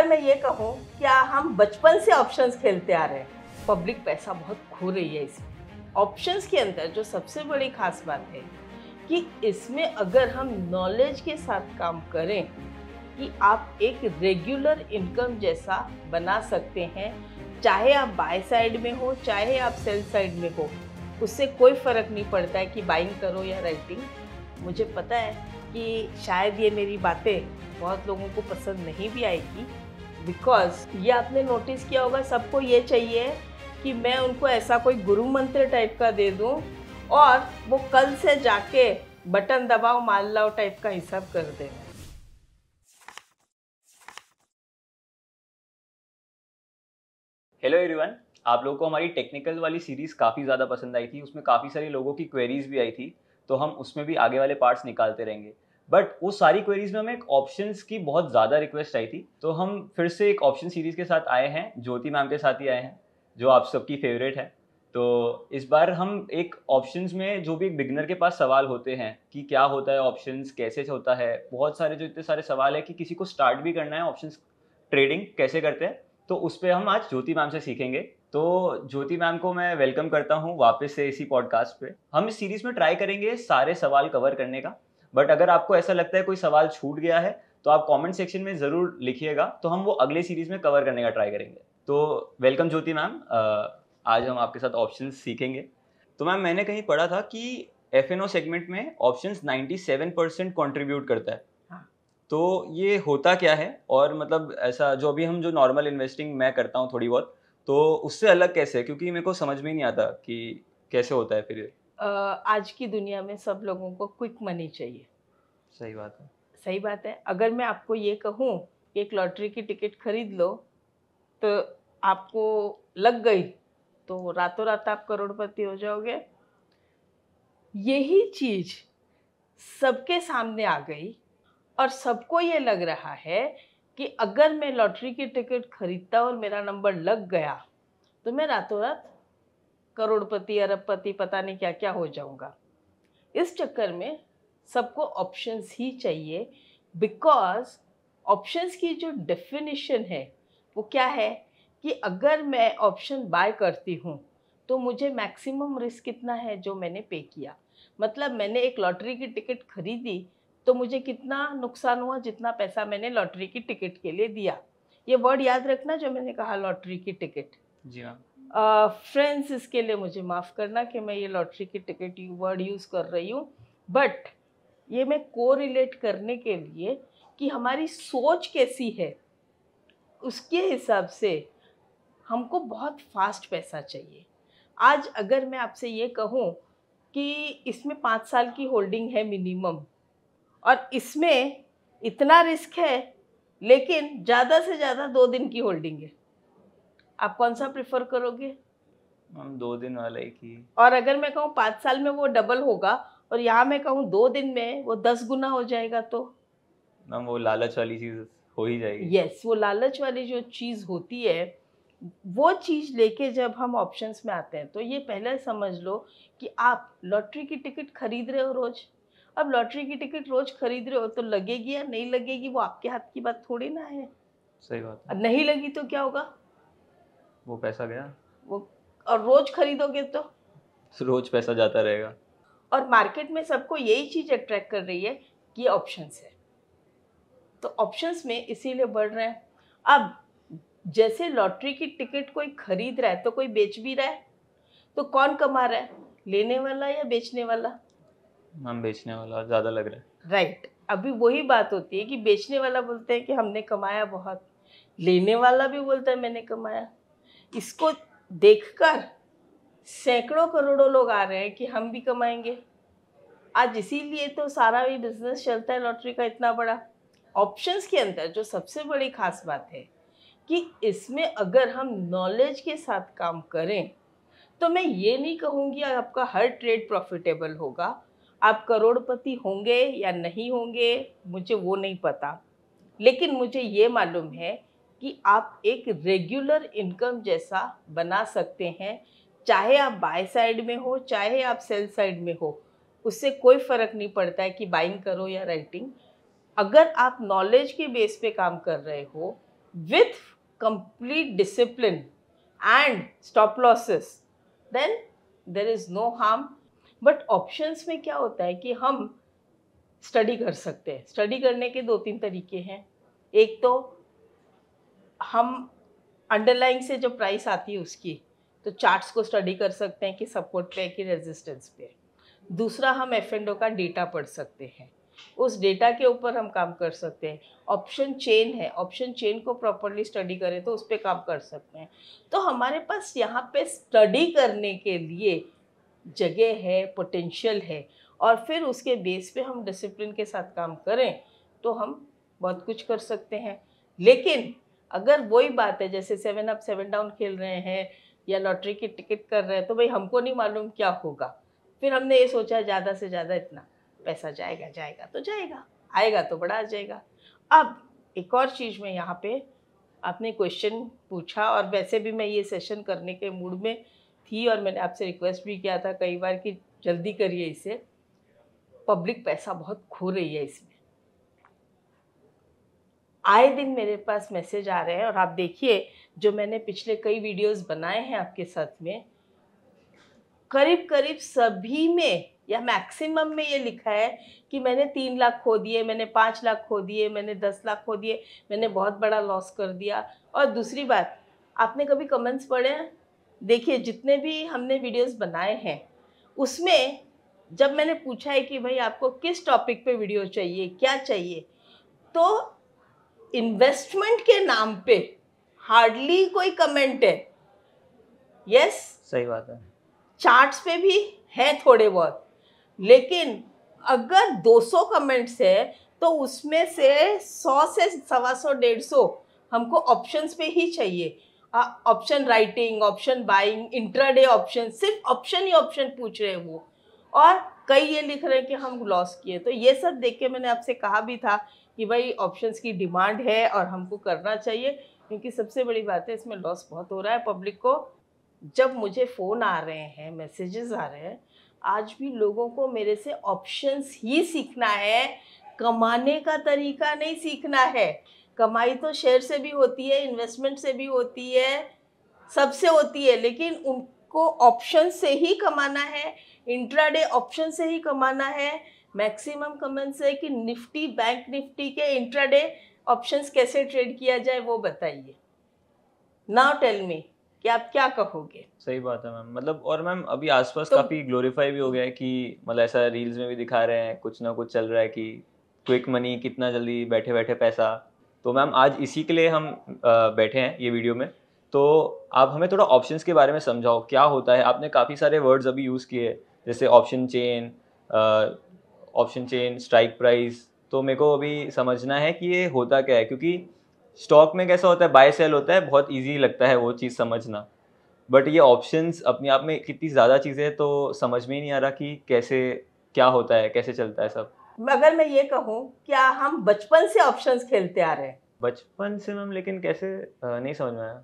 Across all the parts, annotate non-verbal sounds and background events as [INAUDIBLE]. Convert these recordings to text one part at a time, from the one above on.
अगर मैं ये कहूँ क्या हम बचपन से ऑप्शंस खेलते आ रहे हैं पब्लिक पैसा बहुत खो रही है इसमें ऑप्शंस के अंदर जो सबसे बड़ी खास बात है कि इसमें अगर हम नॉलेज के साथ काम करें कि आप एक रेगुलर इनकम जैसा बना सकते हैं चाहे आप बाय साइड में हो चाहे आप सेल साइड में हो उससे कोई फ़र्क नहीं पड़ता है कि बाइंग करो या राइटिंग मुझे पता है कि शायद ये मेरी बातें बहुत लोगों को पसंद नहीं भी आएगी बिकॉज ये आपने नोटिस किया होगा सबको ये चाहिए कि मैं उनको ऐसा कोई गुरु मंत्र टाइप का दे दूँ और वो कल से जाके बटन दबाओ माल लाओ टाइप का हिसाब कर दे हेलो एवरीवन आप लोगों को हमारी टेक्निकल वाली सीरीज़ काफ़ी ज़्यादा पसंद आई थी उसमें काफ़ी सारे लोगों की क्वेरीज भी आई थी तो हम उसमें भी आगे वाले पार्ट्स निकालते रहेंगे बट वो सारी क्वेरीज में हमें एक ऑप्शन की बहुत ज़्यादा रिक्वेस्ट आई थी तो हम फिर से एक ऑप्शन सीरीज़ के साथ आए हैं ज्योति मैम के साथ ही आए हैं जो आप सबकी फेवरेट है तो इस बार हम एक ऑप्शन में जो भी एक बिगनर के पास सवाल होते हैं कि क्या होता है ऑप्शन कैसे होता है बहुत सारे जो इतने सारे सवाल है कि किसी को स्टार्ट भी करना है ऑप्शन ट्रेडिंग कैसे करते हैं तो उस पर हम आज ज्योति मैम से सीखेंगे तो ज्योति मैम को मैं वेलकम करता हूँ वापस से इसी पॉडकास्ट पे हम इस सीरीज़ में ट्राई करेंगे सारे सवाल कवर करने का बट अगर आपको ऐसा लगता है कोई सवाल छूट गया है तो आप कमेंट सेक्शन में ज़रूर लिखिएगा तो हम वो अगले सीरीज़ में कवर करने का ट्राई करेंगे तो वेलकम ज्योति मैम आज हम आपके साथ ऑप्शन सीखेंगे तो मैम मैंने कहीं पढ़ा था कि एफ सेगमेंट में ऑप्शन सेवन परसेंट कॉन्ट्रीब्यूट करता है हाँ। तो ये होता क्या है और मतलब ऐसा जो अभी हम जो नॉर्मल इन्वेस्टिंग मैं करता हूँ थोड़ी बहुत तो उससे अलग कैसे क्योंकि मेरे को समझ में ही नहीं आता कि कैसे होता है फिर आज की दुनिया में सब लोगों को क्विक मनी चाहिए सही बात है सही बात है अगर मैं आपको ये कहूँ कि एक लॉटरी की टिकट खरीद लो तो आपको लग गई तो रातों रात आप करोड़पति हो जाओगे यही चीज सबके सामने आ गई और सबको ये लग रहा है कि अगर मैं लॉटरी की टिकट खरीदता और मेरा नंबर लग गया तो मैं रातों रात करोड़पति अरबपति पता नहीं क्या क्या हो जाऊंगा इस चक्कर में सबको ऑप्शंस ही चाहिए बिकॉज ऑप्शंस की जो डेफिनेशन है वो क्या है कि अगर मैं ऑप्शन बाय करती हूँ तो मुझे मैक्सिमम रिस्क कितना है जो मैंने पे किया मतलब मैंने एक लॉटरी की टिकट खरीदी तो मुझे कितना नुकसान हुआ जितना पैसा मैंने लॉटरी की टिकट के लिए दिया ये वर्ड याद रखना जो मैंने कहा लॉटरी की टिकट जी हाँ फ्रेंड्स uh, इसके लिए मुझे माफ़ करना कि मैं ये लॉटरी की टिकट वर्ड यूज़ कर रही हूँ बट ये मैं को रिलेट करने के लिए कि हमारी सोच कैसी है उसके हिसाब से हमको बहुत फास्ट पैसा चाहिए आज अगर मैं आपसे ये कहूँ कि इसमें पाँच साल की होल्डिंग है मिनिमम और इसमें इतना रिस्क है लेकिन ज़्यादा से ज़्यादा दो दिन की होल्डिंग है आप कौन सा प्रिफर करोगे मैम दो दिन वाला ही और अगर मैं कहूँ पाँच साल में वो डबल होगा और यहाँ मैं कहूँ दो दिन में वो दस गुना हो जाएगा तो मैम वो लालच वाली चीज़ हो ही जाएगी यस yes, वो लालच वाली जो चीज़ होती है वो चीज़ लेके जब हम ऑप्शंस में आते हैं तो ये पहले समझ लो कि आप लॉटरी की टिकट खरीद रहे हो रोज़ अब लॉटरी की टिकट रोज़ खरीद रहे हो तो लगेगी या नहीं लगेगी वो आपके हाथ की बात थोड़ी ना है सही बात है। नहीं लगी तो क्या होगा वो पैसा गया वो और रोज खरीदोगे तो [LAUGHS] रोज पैसा जाता रहेगा और मार्केट में सबको यही चीज़ अट्रैक्ट कर रही है कि ऑप्शन ऑप्शंस है तो ऑप्शंस में इसीलिए बढ़ रहे हैं अब जैसे लॉटरी की टिकट कोई खरीद रहा है तो कोई बेच भी रहा है तो कौन कमा रहा है लेने वाला या बेचने वाला हम बेचने वाला ज़्यादा लग रहा है राइट right. अभी वही बात होती है कि बेचने वाला बोलते हैं कि हमने कमाया बहुत लेने वाला भी बोलता है मैंने कमाया इसको देखकर सैकड़ों करोड़ों लोग आ रहे हैं कि हम भी कमाएंगे आज इसीलिए तो सारा भी बिजनेस चलता है लॉटरी का इतना बड़ा ऑप्शंस के अंदर जो सबसे बड़ी खास बात है कि इसमें अगर हम नॉलेज के साथ काम करें तो मैं ये नहीं कहूँगी आपका हर ट्रेड प्रॉफिटेबल होगा आप करोड़पति होंगे या नहीं होंगे मुझे वो नहीं पता लेकिन मुझे ये मालूम है कि आप एक रेगुलर इनकम जैसा बना सकते हैं चाहे आप बाय साइड में हो चाहे आप सेल साइड में हो उससे कोई फ़र्क नहीं पड़ता है कि बाइंग करो या राइटिंग अगर आप नॉलेज के बेस पे काम कर रहे हो with complete discipline and stop losses then there is no harm but options में क्या होता है कि हम स्टडी कर सकते हैं स्टडी करने के दो तीन तरीके हैं एक तो हम अंडरलाइंग से जो प्राइस आती है उसकी तो चार्ट्स को स्टडी कर सकते हैं कि सपोर्ट पे है कि रेजिस्टेंस पे है दूसरा हम एफ एंड ओ का डेटा पढ़ सकते हैं उस डेटा के ऊपर हम काम कर सकते हैं ऑप्शन चेन है ऑप्शन चेन को प्रॉपरली स्टडी करें तो उस पर काम कर सकते हैं तो हमारे पास यहाँ पे स्टडी करने के लिए जगह है पोटेंशियल है और फिर उसके बेस पे हम डिसिप्लिन के साथ काम करें तो हम बहुत कुछ कर सकते हैं लेकिन अगर वही बात है जैसे सेवन अप सेवन डाउन खेल रहे हैं या लॉटरी की टिकट कर रहे हैं तो भाई हमको नहीं मालूम क्या होगा फिर हमने ये सोचा ज़्यादा से ज़्यादा इतना पैसा जाएगा जाएगा तो जाएगा आएगा तो बड़ा आ जाएगा अब एक और चीज़ में यहाँ पे आपने क्वेश्चन पूछा और वैसे भी मैं ये सेशन करने के मूड में थी और मैंने आपसे रिक्वेस्ट भी किया था कई बार कि जल्दी करिए इसे पब्लिक पैसा बहुत खो रही है इसमें आए दिन मेरे पास मैसेज आ रहे हैं और आप देखिए जो मैंने पिछले कई वीडियोस बनाए हैं आपके साथ में करीब करीब सभी में या मैक्सिमम में ये लिखा है कि मैंने तीन लाख खो दिए मैंने पाँच लाख खो दिए मैंने दस लाख खो दिए मैंने बहुत बड़ा लॉस कर दिया और दूसरी बात आपने कभी कमेंट्स पढ़े हैं देखिए जितने भी हमने वीडियोस बनाए हैं उसमें जब मैंने पूछा है कि भाई आपको किस टॉपिक पे वीडियो चाहिए क्या चाहिए तो इन्वेस्टमेंट के नाम पे हार्डली कोई कमेंट है यस yes? सही बात है चार्ट्स पे भी है थोड़े बहुत लेकिन अगर 200 कमेंट्स है तो उसमें से 100 से सवा सौ डेढ़ सौ हमको ऑप्शंस पे ही चाहिए option writing option buying intraday option सिर्फ ऑप्शन ही ऑप्शन पूछ रहे हैं वो और कई ये लिख रहे हैं कि हम लॉस किए तो ये सब देख के मैंने आपसे कहा भी था कि भाई ऑप्शंस की डिमांड है और हमको करना चाहिए क्योंकि सबसे बड़ी बात है इसमें लॉस बहुत हो रहा है पब्लिक को जब मुझे फ़ोन आ रहे हैं मैसेजेस आ रहे हैं आज भी लोगों को मेरे से ऑप्शंस ही सीखना है कमाने का तरीका नहीं सीखना है कमाई तो शेयर से भी होती है इन्वेस्टमेंट से भी होती है सबसे होती है लेकिन उनको ऑप्शन से ही कमाना है इंट्राडे ऑप्शन से ही कमाना है मैक्सिमम कमेंट्स है कि निफ्टी बैंक निफ्टी के इंट्राडे ऑप्शंस कैसे ट्रेड किया जाए वो बताइए नाउ टेल मी कि आप क्या कहोगे सही बात है मैम मतलब और मैम अभी आसपास तो, काफी ग्लोरीफाई भी हो गया है कि मतलब ऐसा रील्स में भी दिखा रहे हैं कुछ ना कुछ चल रहा है कि क्विक मनी कितना जल्दी बैठे बैठे पैसा तो मैम आज इसी के लिए हम बैठे हैं ये वीडियो में तो आप हमें थोड़ा ऑप्शंस के बारे में समझाओ क्या होता है आपने काफ़ी सारे वर्ड्स अभी यूज़ किए जैसे option chain option chain strike price तो मेरे को अभी समझना है कि ये होता क्या है क्योंकि स्टॉक में कैसा होता है बाय सेल होता है बहुत ईजी लगता है वो चीज़ समझना बट ये ऑप्शंस अपने आप में कितनी ज़्यादा चीज़ें हैं तो समझ में ही नहीं आ रहा कि कैसे क्या होता है कैसे चलता है सब अगर मैं ये कहूँ क्या हम बचपन से ऑप्शन खेलते आ रहे हैं बचपन से मैम लेकिन कैसे नहीं समझ में आया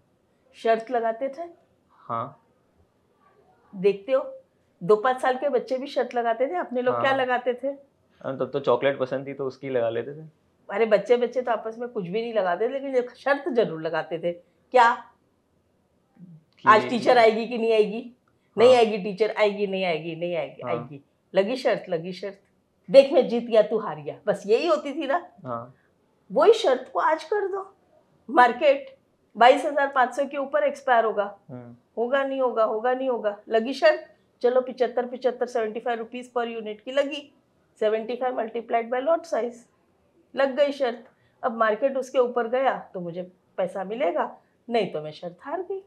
शर्त लगाते थे हाँ देखते हो दो पांच साल के बच्चे भी शर्ट लगाते थे अपने लोग हाँ। क्या लगाते थे हाँ, तब तो, चॉकलेट पसंद थी तो उसकी लगा लेते थे अरे बच्चे बच्चे तो आपस में कुछ भी नहीं लगाते लेकिन शर्त तो जरूर लगाते थे क्या आज टीचर आएगी कि नहीं आएगी नहीं हाँ। आएगी टीचर आएगी नहीं आएगी नहीं आएगी हाँ। आएगी लगी शर्त लगी शर्त देख मैं जीत गया तू हार गया बस यही होती थी ना हाँ। वही शर्त को आज कर दो मार्केट बाईस हजार पांच सौ के ऊपर एक्सपायर होगा हम्म। होगा नहीं होगा होगा नहीं होगा लगी शर्त चलो पिचहत्तर पिचहत्तर seventy five rupees per unit की लगी seventy five multiplied by lot size लग गई शर्त अब मार्केट उसके ऊपर गया तो मुझे पैसा मिलेगा नहीं तो मैं शर्त हार गई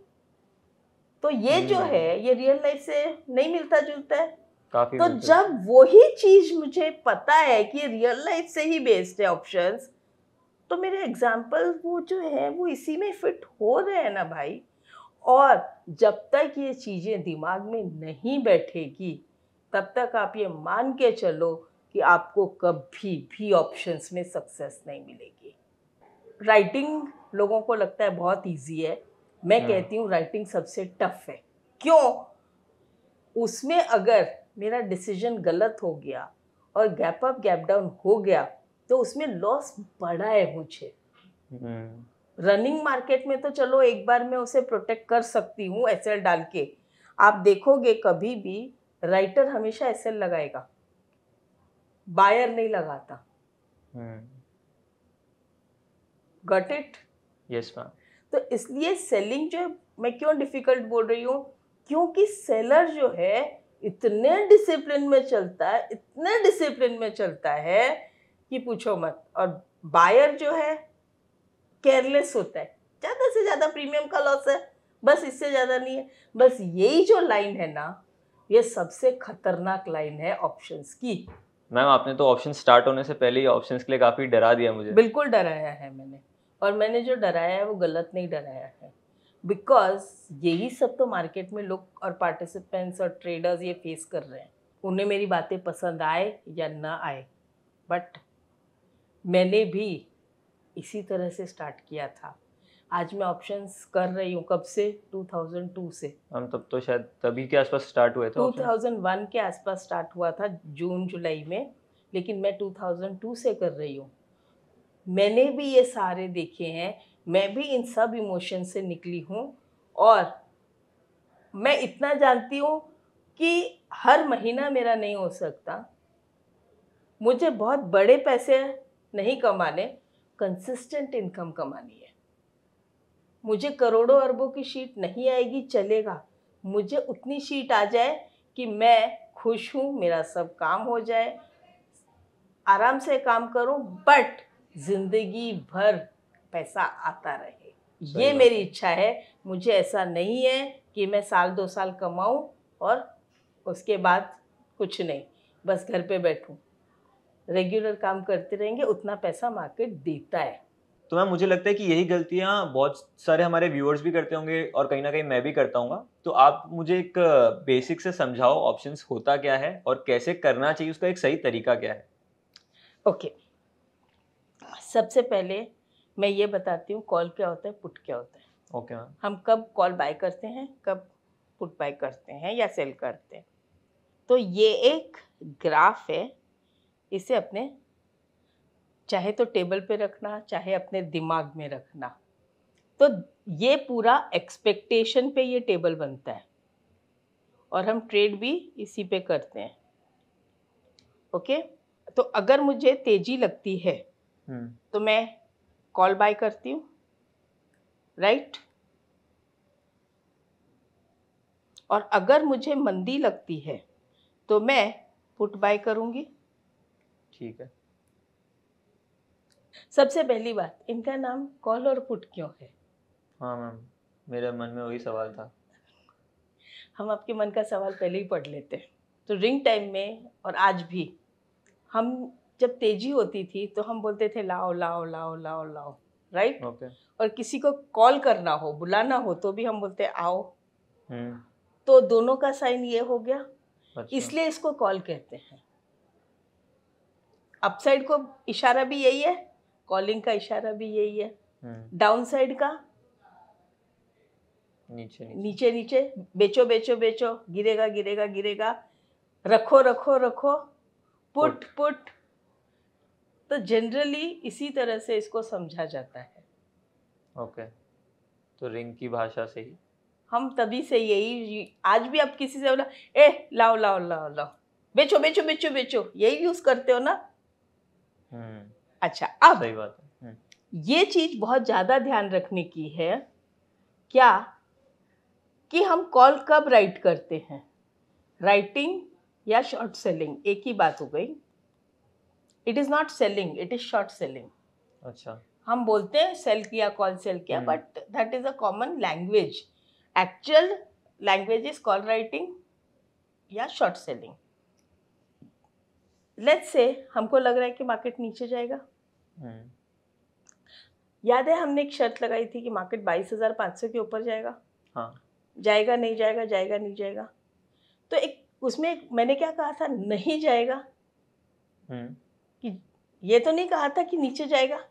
तो ये जो हम्म। है ये रियल लाइफ से नहीं मिलता जुलता है काफी तो जब वही चीज मुझे पता है कि रियल लाइफ से ही बेस्ड है ऑप्शंस तो मेरे एग्जाम्पल वो जो है वो इसी में फिट हो रहे हैं ना भाई और जब तक ये चीज़ें दिमाग में नहीं बैठेगी तब तक आप ये मान के चलो कि आपको कभी भी ऑप्शंस में सक्सेस नहीं मिलेगी राइटिंग लोगों को लगता है बहुत इजी है मैं हाँ। कहती हूँ राइटिंग सबसे टफ है क्यों उसमें अगर मेरा डिसीजन गलत हो गया और गैप अप गैप डाउन हो गया तो उसमें लॉस बड़ा है मुझे हम्म। रनिंग मार्केट में तो चलो एक बार मैं उसे प्रोटेक्ट कर सकती हूँ एस डाल के आप देखोगे कभी भी राइटर हमेशा एस लगाएगा बायर नहीं लगाता गट इट यस मैम तो इसलिए सेलिंग जो है मैं क्यों डिफिकल्ट बोल रही हूँ क्योंकि सेलर जो है इतने डिसिप्लिन में चलता है इतने डिसिप्लिन में चलता है कि पूछो मत और बायर जो है केयरलेस होता है ज़्यादा से ज़्यादा प्रीमियम का लॉस है बस इससे ज़्यादा नहीं है बस यही जो लाइन है ना ये सबसे खतरनाक लाइन है ऑप्शंस की मैम आपने तो ऑप्शन स्टार्ट होने से पहले ही ऑप्शंस के लिए काफ़ी डरा दिया मुझे बिल्कुल डराया है मैंने और मैंने जो डराया है वो गलत नहीं डराया है बिकॉज यही सब तो मार्केट में लोग और पार्टिसिपेंट्स और ट्रेडर्स ये फेस कर रहे हैं उन्हें मेरी बातें पसंद आए या ना आए बट मैंने भी इसी तरह से स्टार्ट किया था आज मैं ऑप्शंस कर रही हूँ कब से 2002 से हम तब तो शायद तभी के आसपास स्टार्ट हुए थे 2001 के आसपास स्टार्ट हुआ था जून जुलाई में लेकिन मैं 2002 से कर रही हूँ मैंने भी ये सारे देखे हैं मैं भी इन सब इमोशन से निकली हूँ और मैं इतना जानती हूँ कि हर महीना मेरा नहीं हो सकता मुझे बहुत बड़े पैसे नहीं कमाने कंसिस्टेंट इनकम कमानी है मुझे करोड़ों अरबों की शीट नहीं आएगी चलेगा मुझे उतनी शीट आ जाए कि मैं खुश हूँ मेरा सब काम हो जाए आराम से काम करूँ बट ज़िंदगी भर पैसा आता रहे ये मेरी इच्छा है मुझे ऐसा नहीं है कि मैं साल दो साल कमाऊँ और उसके बाद कुछ नहीं बस घर पे बैठूँ रेगुलर काम करते रहेंगे उतना पैसा मार्केट देता है तो मैम मुझे लगता है कि यही गलतियाँ बहुत सारे हमारे व्यूअर्स भी करते होंगे और कहीं ना कहीं मैं भी करता हूँ तो आप मुझे एक बेसिक से समझाओ ऑप्शन होता क्या है और कैसे करना चाहिए उसका एक सही तरीका क्या है ओके okay. सबसे पहले मैं ये बताती हूँ कॉल क्या होता है पुट क्या होता है ओके okay, हम कब कॉल बाय करते हैं कब पुट बाय करते हैं या सेल करते हैं तो ये एक ग्राफ है इसे अपने चाहे तो टेबल पे रखना चाहे अपने दिमाग में रखना तो ये पूरा एक्सपेक्टेशन पे ये टेबल बनता है और हम ट्रेड भी इसी पे करते हैं ओके तो अगर मुझे तेजी लगती है हम्म। तो मैं कॉल बाय करती हूँ राइट और अगर मुझे मंदी लगती है तो मैं पुट बाय करूँगी ठीक है सबसे पहली बात इनका नाम कॉल और पुट क्यों है हाँ मैम मेरे मन में वही सवाल था हम आपके मन का सवाल पहले ही पढ़ लेते हैं तो रिंग टाइम में और आज भी हम जब तेजी होती थी तो हम बोलते थे लाओ लाओ लाओ लाओ लाओ राइट ओके okay. और किसी को कॉल करना हो बुलाना हो तो भी हम बोलते आओ हुँ. हम्म। तो दोनों का साइन ये हो गया अच्छा। इसलिए इसको कॉल कहते हैं अपसाइड को इशारा भी यही है कॉलिंग का इशारा भी यही है डाउन हम्म। साइड का नीचे नीचे नीचे बेचो बेचो बेचो गिरेगा गिरेगा गिरेगा रखो रखो रखो पुट पुट तो जनरली इसी तरह से इसको समझा जाता है ओके okay. तो रिंग की भाषा से ही हम तभी से यही आज भी आप किसी से बोला ए लाओ लाओ लाओ लाओ बेचो बेचो बेचो बेचो यही यूज़ करते हो ना हम्म। अच्छा अब सही बात है हम्म। ये चीज बहुत ज्यादा ध्यान रखने की है क्या कि हम कॉल कब राइट करते हैं राइटिंग या शॉर्ट सेलिंग एक ही बात हो गई it is not selling it is short selling अच्छा हम बोलते हैं सेल किया कॉल सेल किया hmm. But that is a common language actual language is call writing या शॉर्ट सेलिंग लेट्स से हमको लग रहा है कि मार्केट नीचे जाएगा हम्म। याद है हमने एक शर्त लगाई थी कि मार्केट बाईस हजार पाँच सौ के ऊपर जाएगा हाँ जाएगा नहीं जाएगा जाएगा नहीं जाएगा तो एक उसमें एक, मैंने क्या कहा था नहीं जाएगा हम्म। कि ये तो नहीं कहा था कि नीचे जाएगा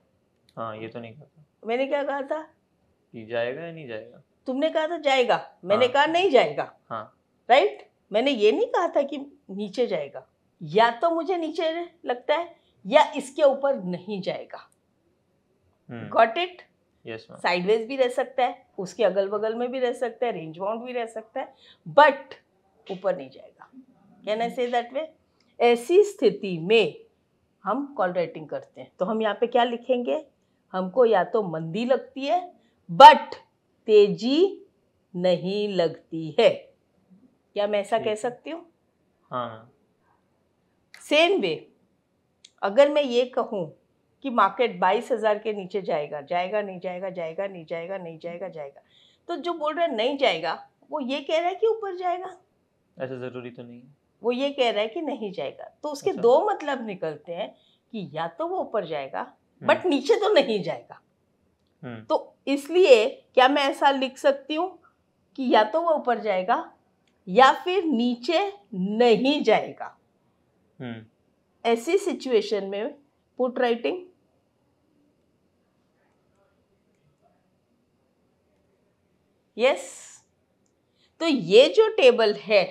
हाँ ये तो नहीं कहा था मैंने क्या कहा था कि जाएगा या नहीं जाएगा तुमने कहा था जाएगा मैंने हाँ, कहा नहीं जाएगा हाँ राइट मैंने ये नहीं कहा था कि नीचे जाएगा या तो मुझे नीचे लगता है या इसके ऊपर नहीं जाएगा गॉट इट साइडवेज भी रह सकता है उसके अगल बगल में भी रह सकता है रेंज बाउंड भी रह सकता है बट ऊपर नहीं जाएगा can I say that way ऐसी स्थिति में हम कॉल राइटिंग करते हैं तो हम यहाँ पे क्या लिखेंगे हमको या तो मंदी लगती है बट तेजी नहीं लगती है क्या मैं ऐसा कह सकती हूँ हाँ, हाँ। सेम वे अगर मैं ये कहूँ कि मार्केट बाईस हज़ार के नीचे जाएगा जाएगा नहीं जाएगा जाएगा नहीं जाएगा नहीं जाएगा जाएगा तो जो बोल रहा है नहीं जाएगा वो ये कह रहा है कि ऊपर जाएगा ऐसा ज़रूरी तो नहीं वो ये कह रहा है कि नहीं जाएगा तो उसके अच्छा। दो मतलब निकलते हैं कि या तो वो ऊपर जाएगा हम्म। बट नीचे तो नहीं जाएगा हम्म। तो इसलिए क्या मैं ऐसा लिख सकती हूँ कि या तो वो ऊपर जाएगा या फिर नीचे नहीं जाएगा Hmm. ऐसी सिचुएशन में पुट राइटिंग यस तो ये जो टेबल है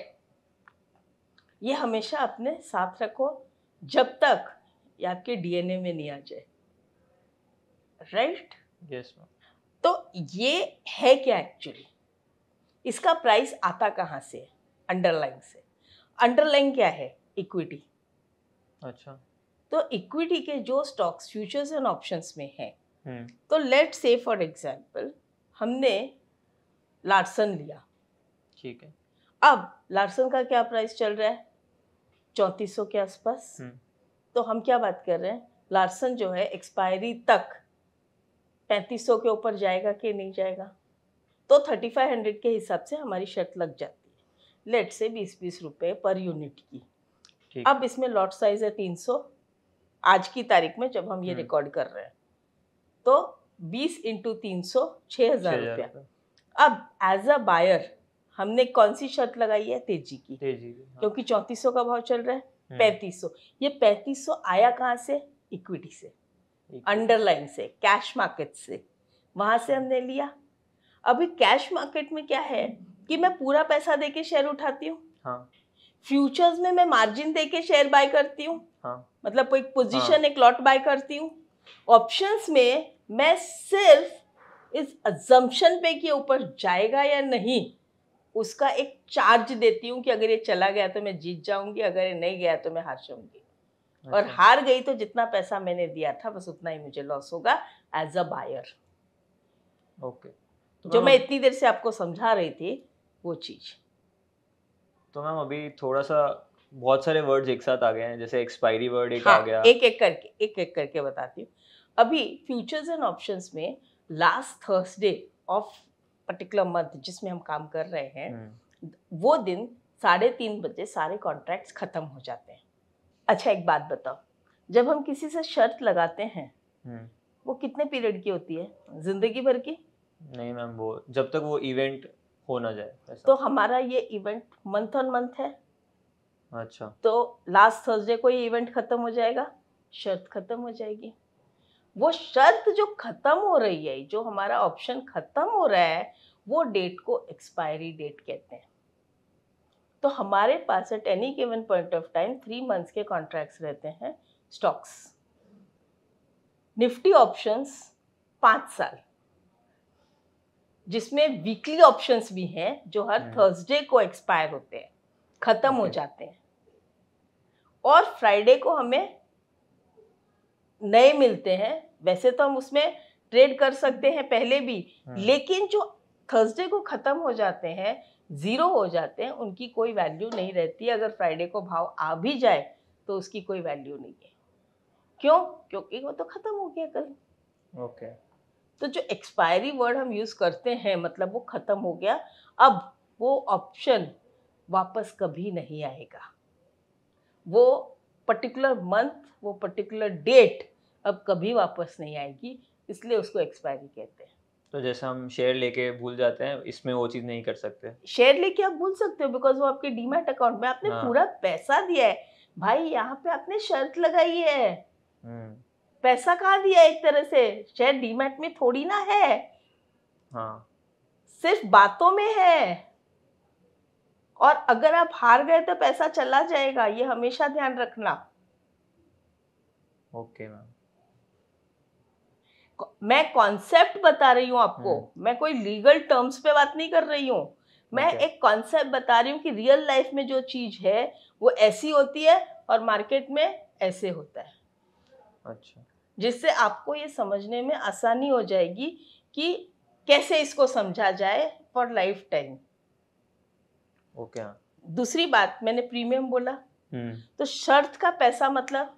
ये हमेशा अपने साथ रखो जब तक ये आपके डीएनए में नहीं आ जाए राइट यस तो ये है क्या एक्चुअली इसका प्राइस आता कहाँ से अंडरलाइन से अंडरलाइन क्या है इक्विटी अच्छा तो इक्विटी के जो स्टॉक्स फ्यूचर्स एंड ऑप्शंस में हैं हम्म। तो लेट से फॉर एग्जांपल हमने लार्सन लिया ठीक है अब लार्सन का क्या प्राइस चल रहा है चौंतीस सौ के आसपास हम्म। तो हम क्या बात कर रहे हैं लार्सन जो है एक्सपायरी तक पैंतीस सौ के ऊपर जाएगा कि नहीं जाएगा तो थर्टी फाइव हंड्रेड के हिसाब से हमारी शर्त लग जाती है लेट से बीस बीस रुपये पर यूनिट की अब इसमें लॉट साइज है 300 आज की तारीख में जब हम ये रिकॉर्ड हम्म। कर रहे हैं तो 20 इंटू तीन सौ छः हज़ार रुपया अब एज अ बायर हमने कौन सी शर्त लगाई है तेजी की तेजी हाँ। क्योंकि चौंतीस का भाव चल रहा है हम्म। पैंतीस ये पैंतीस आया कहाँ से इक्विटी से अंडरलाइन से कैश मार्केट से वहां से हमने लिया अभी कैश मार्केट में क्या है कि मैं पूरा पैसा देके शेयर उठाती हूँ हाँ। फ्यूचर्स में मैं मार्जिन दे के शेयर बाय करती हूँ हाँ. मतलब कोई पोजीशन हाँ. एक लॉट बाय करती हूँ ऑप्शंस में मैं सिर्फ इस अजम्पन पे कि ऊपर जाएगा या नहीं उसका एक चार्ज देती हूँ कि अगर ये चला गया तो मैं जीत जाऊंगी अगर ये नहीं गया तो मैं हार जाऊंगी अच्छा। और हार गई तो जितना पैसा मैंने दिया था बस उतना ही मुझे लॉस होगा एज अ बायर ओके जो मैं इतनी देर से आपको समझा रही थी वो चीज़ तो मैम अभी थोड़ा सा बहुत सारे वर्ड्स एक साथ आ गए हैं जैसे एक्सपायरी वर्ड एक हाँ, आ गया एक एक करके एक एक करके बताती हूँ अभी फ्यूचर्स एंड ऑप्शंस में last Thursday of particular month जिसमें हम काम कर रहे हैं हम्म। वो दिन साढ़े तीन बजे सारे कॉन्ट्रैक्ट्स ख़त्म हो जाते हैं अच्छा एक बात बताओ जब हम किसी से शर्त लगाते हैं हम्म। वो कितने पीरियड की होती है जिंदगी भर की नहीं मैम वो जब तक वो इवेंट हो ना जाए ऐसा। तो हमारा ये इवेंट मंथ ऑन मंथ है अच्छा तो लास्ट थर्सडे को ये इवेंट खत्म हो जाएगा शर्त खत्म हो जाएगी वो शर्त जो खत्म हो रही है जो हमारा ऑप्शन खत्म हो रहा है वो डेट को एक्सपायरी डेट कहते हैं तो हमारे पास at any given point of time three months के कॉन्ट्रैक्ट्स रहते हैं स्टॉक्स निफ्टी ऑप्शंस पाँच साल जिसमें वीकली ऑप्शंस भी हैं जो हर थर्सडे हम्म। को एक्सपायर होते हैं ख़त्म हो जाते हैं और फ्राइडे को हमें नए मिलते हैं वैसे तो हम उसमें ट्रेड कर सकते हैं पहले भी हम्म। लेकिन जो थर्सडे को ख़त्म हो जाते हैं ज़ीरो हो जाते हैं उनकी कोई वैल्यू नहीं रहती अगर फ्राइडे को भाव आ भी जाए तो उसकी कोई वैल्यू नहीं है क्यों क्योंकि वो तो ख़त्म हो गया कल ओके okay. तो जो एक्सपायरी वर्ड हम यूज़ करते हैं मतलब वो ख़त्म हो गया अब वो ऑप्शन वापस कभी नहीं आएगा वो पर्टिकुलर मंथ वो पर्टिकुलर डेट अब कभी वापस नहीं आएगी इसलिए उसको एक्सपायरी कहते हैं तो जैसे हम शेयर लेके भूल जाते हैं इसमें वो चीज़ नहीं कर सकते शेयर लेके आप भूल सकते हो बिकॉज वो आपके डीमेट अकाउंट में आपने हाँ। पूरा पैसा दिया है भाई यहाँ पे आपने शर्त लगाई है हम्म। पैसा कहाँ दिया एक तरह से शेयर डीमैट में थोड़ी ना है हाँ सिर्फ बातों में है और अगर आप हार गए तो पैसा चला जाएगा ये हमेशा ध्यान रखना ओके मैम मैं कॉन्सेप्ट बता रही हूँ आपको हम्म। मैं कोई लीगल टर्म्स पे बात नहीं कर रही हूँ मैं okay. एक कॉन्सेप्ट बता रही हूँ कि रियल लाइफ में जो चीज है वो ऐसी होती है और मार्केट में ऐसे होता है अच्छा जिससे आपको ये समझने में आसानी हो जाएगी कि कैसे इसको समझा जाए फॉर लाइफ टाइम ओके दूसरी बात मैंने प्रीमियम बोला हम्म। तो शर्त का पैसा मतलब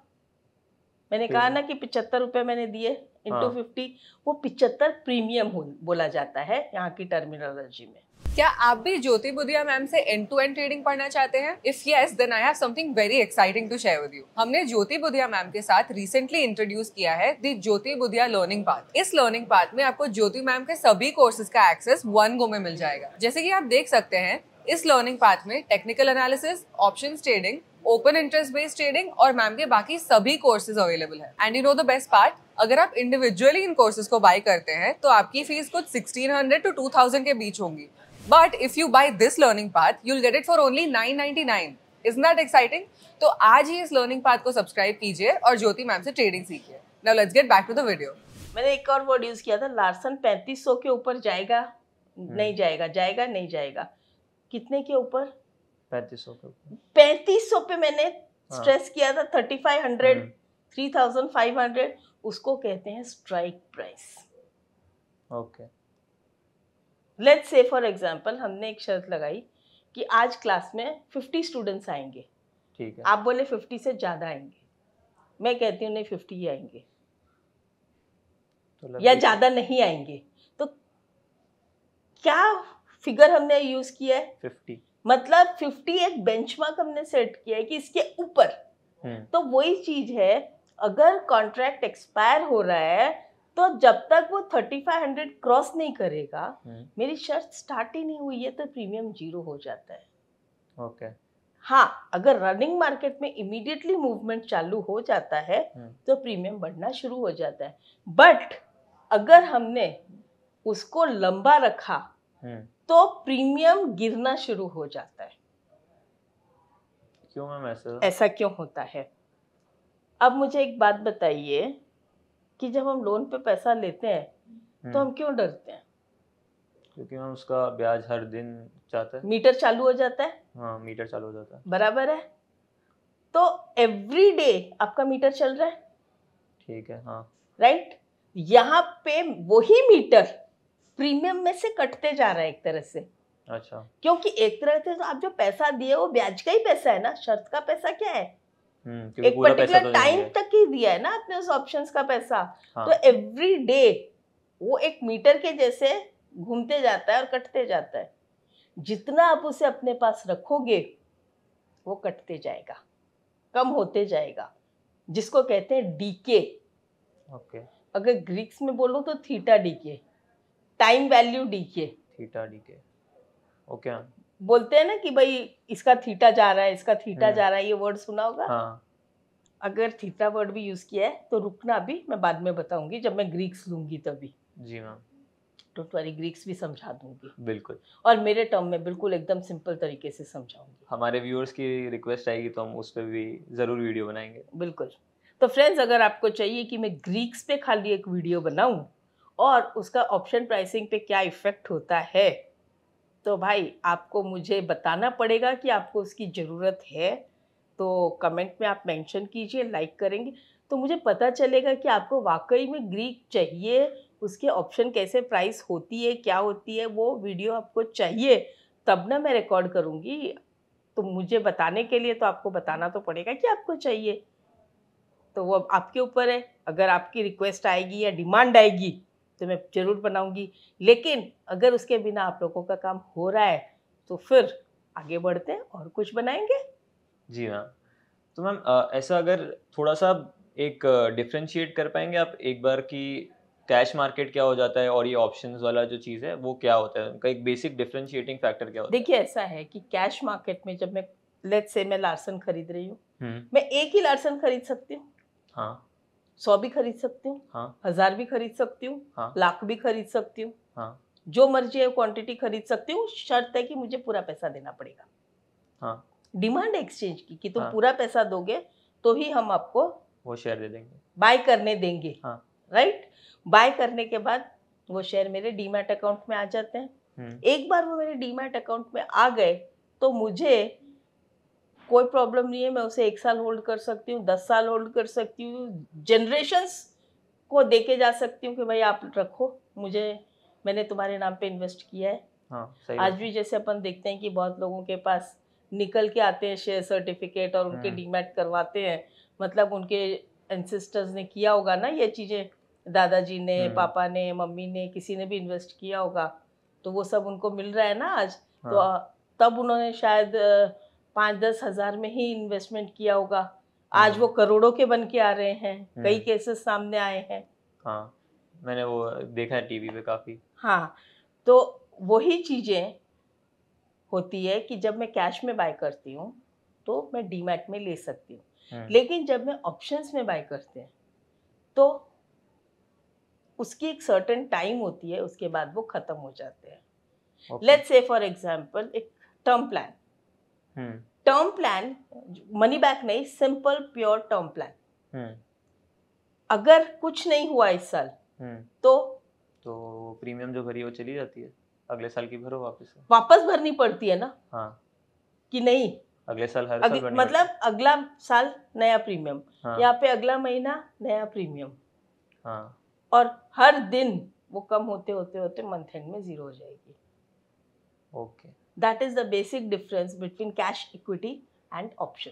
मैंने कहा ना कि पिचहत्तर रुपए मैंने दिए इंटू फिफ्टी हाँ। वो पिचहत्तर प्रीमियम बोला जाता है यहाँ की टर्मिनोलॉजी में क्या आप भी ज्योति बुधिया मैम से एंड टू एंड ट्रेडिंग पढ़ना चाहते हैं if yes then I have something very exciting to share with you हमने ज्योति बुधिया मैम के साथ रिसेंटली इंट्रोड्यूस किया है the Jyoti Budhia learning path इस लर्निंग पाथ में आपको ज्योति मैम के सभी कोर्सेज का एक्सेस वन गो में मिल जाएगा जैसे की आप देख सकते हैं इस लर्निंग पाथ में technical analysis option trading open interest based trading और मैम के बाकी सभी कोर्सेज अवेलेबल है and you know the best part अगर आप इंडिविजुअली इन कोर्सेज को बाय करते हैं तो आपकी फीस कुछ 1600 टू 2000 के बीच होंगी but if you buy this learning this you get it for only nine ninety nine is not exciting तो आज ही इस लर्निंग पाथ को सब्सक्राइब कीजिए और ज्योति मैम से ट्रेडिंग सीखिए now let's get back to the video मैंने एक और वर्ड यूज किया था लार्सन पैंतीस सौ के ऊपर जाएगा हम्म। नहीं जाएगा जाएगा नहीं जाएगा कितने के ऊपर 3500 के ऊपर सौ पे मैंने हाँ. स्ट्रेस किया था thirty five hundred hmm. Three thousand five hundred उसको कहते हैं strike price okay okay. Let's say for example हमने एक शर्त लगाई कि आज क्लास में फिफ्टी स्टूडेंट्स आएंगे ठीक है आप बोले फिफ्टी से ज़्यादा आएंगे मैं कहती हूँ नहीं फिफ्टी ही आएंगे तो या ज़्यादा नहीं आएंगे तो क्या फिगर हमने यूज़ किया है फिफ्टी मतलब फिफ्टी एक बेंचमार्क हमने सेट किया है कि इसके ऊपर हम्म। तो वही चीज़ है अगर कॉन्ट्रैक्ट एक्सपायर हो रहा है तो जब तक वो थर्टी फाइव हंड्रेड क्रॉस नहीं करेगा हम्म। मेरी शर्त स्टार्ट ही नहीं हुई है तो प्रीमियम जीरो हो जाता है ओके okay. हाँ अगर रनिंग मार्केट में इमीडिएटली मूवमेंट चालू हो जाता है हम्म। तो प्रीमियम बढ़ना शुरू हो जाता है बट अगर हमने उसको लंबा रखा हम्म। तो प्रीमियम गिरना शुरू हो जाता है क्यों मैम ऐसा ऐसा क्यों होता है अब मुझे एक बात बताइए कि जब हम लोन पे पैसा लेते हैं तो हम्म। हम क्यों डरते हैं क्योंकि हम उसका ब्याज हर दिन चाहते हैं मीटर चालू हो जाता है हाँ मीटर चालू हो जाता है बराबर है तो एवरी डे आपका मीटर चल रहा है ठीक है हाँ राइट यहाँ पे वही मीटर प्रीमियम में से कटते जा रहा है एक तरह से अच्छा क्योंकि एक तरह से तो आप जो पैसा दिए वो ब्याज का ही पैसा है ना शर्त का पैसा क्या है हम्म, एक पर्टिकुलर टाइम तो तक ही दिया है ना आपने उस ऑप्शन का पैसा हाँ. तो एवरी डे वो एक मीटर के जैसे घूमते जाता है और कटते जाता है जितना आप उसे अपने पास रखोगे वो कटते जाएगा कम होते जाएगा जिसको कहते हैं डीके ओके अगर ग्रीक्स में बोलो तो theta decay time value decay theta decay okay बोलते हैं ना कि भाई इसका थीटा जा रहा है इसका थीटा हम्म। जा रहा है ये वर्ड सुना होगा हाँ. अगर थीटा वर्ड भी यूज किया है तो रुकना भी मैं बाद में बताऊंगी जब मैं ग्रीक्स लूंगी तभी जी मैम तो तुम्हारी ग्रीक्स भी समझा दूंगी बिल्कुल और मेरे टर्म में बिल्कुल एकदम सिंपल तरीके से समझाऊंगी हमारे व्यूअर्स की रिक्वेस्ट आएगी तो हम उस पर भी ज़रूर वीडियो बनाएंगे बिल्कुल तो फ्रेंड्स अगर आपको चाहिए कि मैं ग्रीक्स पे खाली एक वीडियो बनाऊं और उसका ऑप्शन प्राइसिंग पे क्या इफेक्ट होता है तो भाई आपको मुझे बताना पड़ेगा कि आपको उसकी ज़रूरत है तो कमेंट में आप मेंशन कीजिए लाइक करेंगे तो मुझे पता चलेगा कि आपको वाकई में ग्रीक चाहिए उसके ऑप्शन कैसे प्राइस होती है क्या होती है वो वीडियो आपको चाहिए तब ना मैं रिकॉर्ड करूँगी तो मुझे बताने के लिए तो आपको बताना तो पड़ेगा कि आपको चाहिए तो वो आपके ऊपर है अगर आपकी रिक्वेस्ट आएगी या डिमांड आएगी तो मैं ज़रूर बनाऊंगी लेकिन अगर उसके बिना आप लोगों का काम हो रहा है तो फिर आगे बढ़ते हैं और कुछ बनाएंगे जी हाँ तो मैम ऐसा अगर थोड़ा सा एक डिफ्रेंशिएट कर पाएंगे आप एक बार कि कैश मार्केट क्या हो जाता है और ये ऑप्शन वाला जो चीज़ है वो क्या होता है उनका एक बेसिक डिफ्रेंशिएटिंग फैक्टर क्या होता है देखिए ऐसा है कि कैश मार्केट में जब मैं लेट से मैं लार्सन खरीद रही हूँ हम्म। मैं एक ही लार्सन खरीद सकती हूँ हाँ सौ भी खरीद सकती हूँ हाँ। हजार भी खरीद सकती हूँ हाँ। लाख भी खरीद सकती हूँ हाँ। जो मर्जी है क्वांटिटी खरीद सकती हूँ शर्त है कि मुझे पूरा पैसा देना पड़ेगा हाँ। डिमांड एक्सचेंज की कि तुम हाँ। पूरा पैसा दोगे तो ही हम आपको वो शेयर दे देंगे बाय करने देंगे हाँ। राइट बाय करने के बाद वो शेयर मेरे डीमैट अकाउंट में आ जाते हैं हम्म। एक बार वो मेरे डीमैट अकाउंट में आ गए तो मुझे कोई प्रॉब्लम नहीं है मैं उसे एक साल होल्ड कर सकती हूँ दस साल होल्ड कर सकती हूँ जनरेशन्स को दे के जा सकती हूँ कि भाई आप रखो मुझे मैंने तुम्हारे नाम पे इन्वेस्ट किया है हाँ, सही आज भी जैसे अपन देखते हैं कि बहुत लोगों के पास निकल के आते हैं शेयर सर्टिफिकेट और उनके डीमैट हम्म। करवाते हैं मतलब उनके एनसिस्टर्स ने किया होगा ना ये चीज़ें दादाजी ने हम्म। पापा ने मम्मी ने किसी ने भी इन्वेस्ट किया होगा तो वो सब उनको मिल रहा है ना आज तो हाँ। तो तब उन्होंने शायद पाँच दस हजार में ही इन्वेस्टमेंट किया होगा आज हम्म। वो करोड़ों के बन के आ रहे हैं हम्म। कई केसेस सामने आए हैं हाँ मैंने वो देखा है टीवी पे काफी हाँ तो वही चीजें होती है कि जब मैं कैश में बाय करती हूँ तो मैं डीमैट में ले सकती हूँ हम्म। लेकिन जब मैं ऑप्शंस में बाय करते हैं तो उसकी एक सर्टन टाइम होती है उसके बाद वो खत्म हो जाते हैं लेट्स से फॉर एग्जाम्पल एक term plan term plan money back नहीं सिंपल प्योर टर्म प्लान अगर कुछ नहीं हुआ इस साल hmm. तो तो प्रीमियम जो भरी वो चली जाती है अगले साल की भरो वापस वापस भरनी पड़ती है ना हाँ कि नहीं अगले साल हर अग, साल मतलब अगला साल नया प्रीमियम हाँ। यहाँ पे अगला महीना नया प्रीमियम हाँ। और हर दिन वो कम होते होते होते मंथ एंड में जीरो हो जाएगी okay that is the basic difference between cash equity and option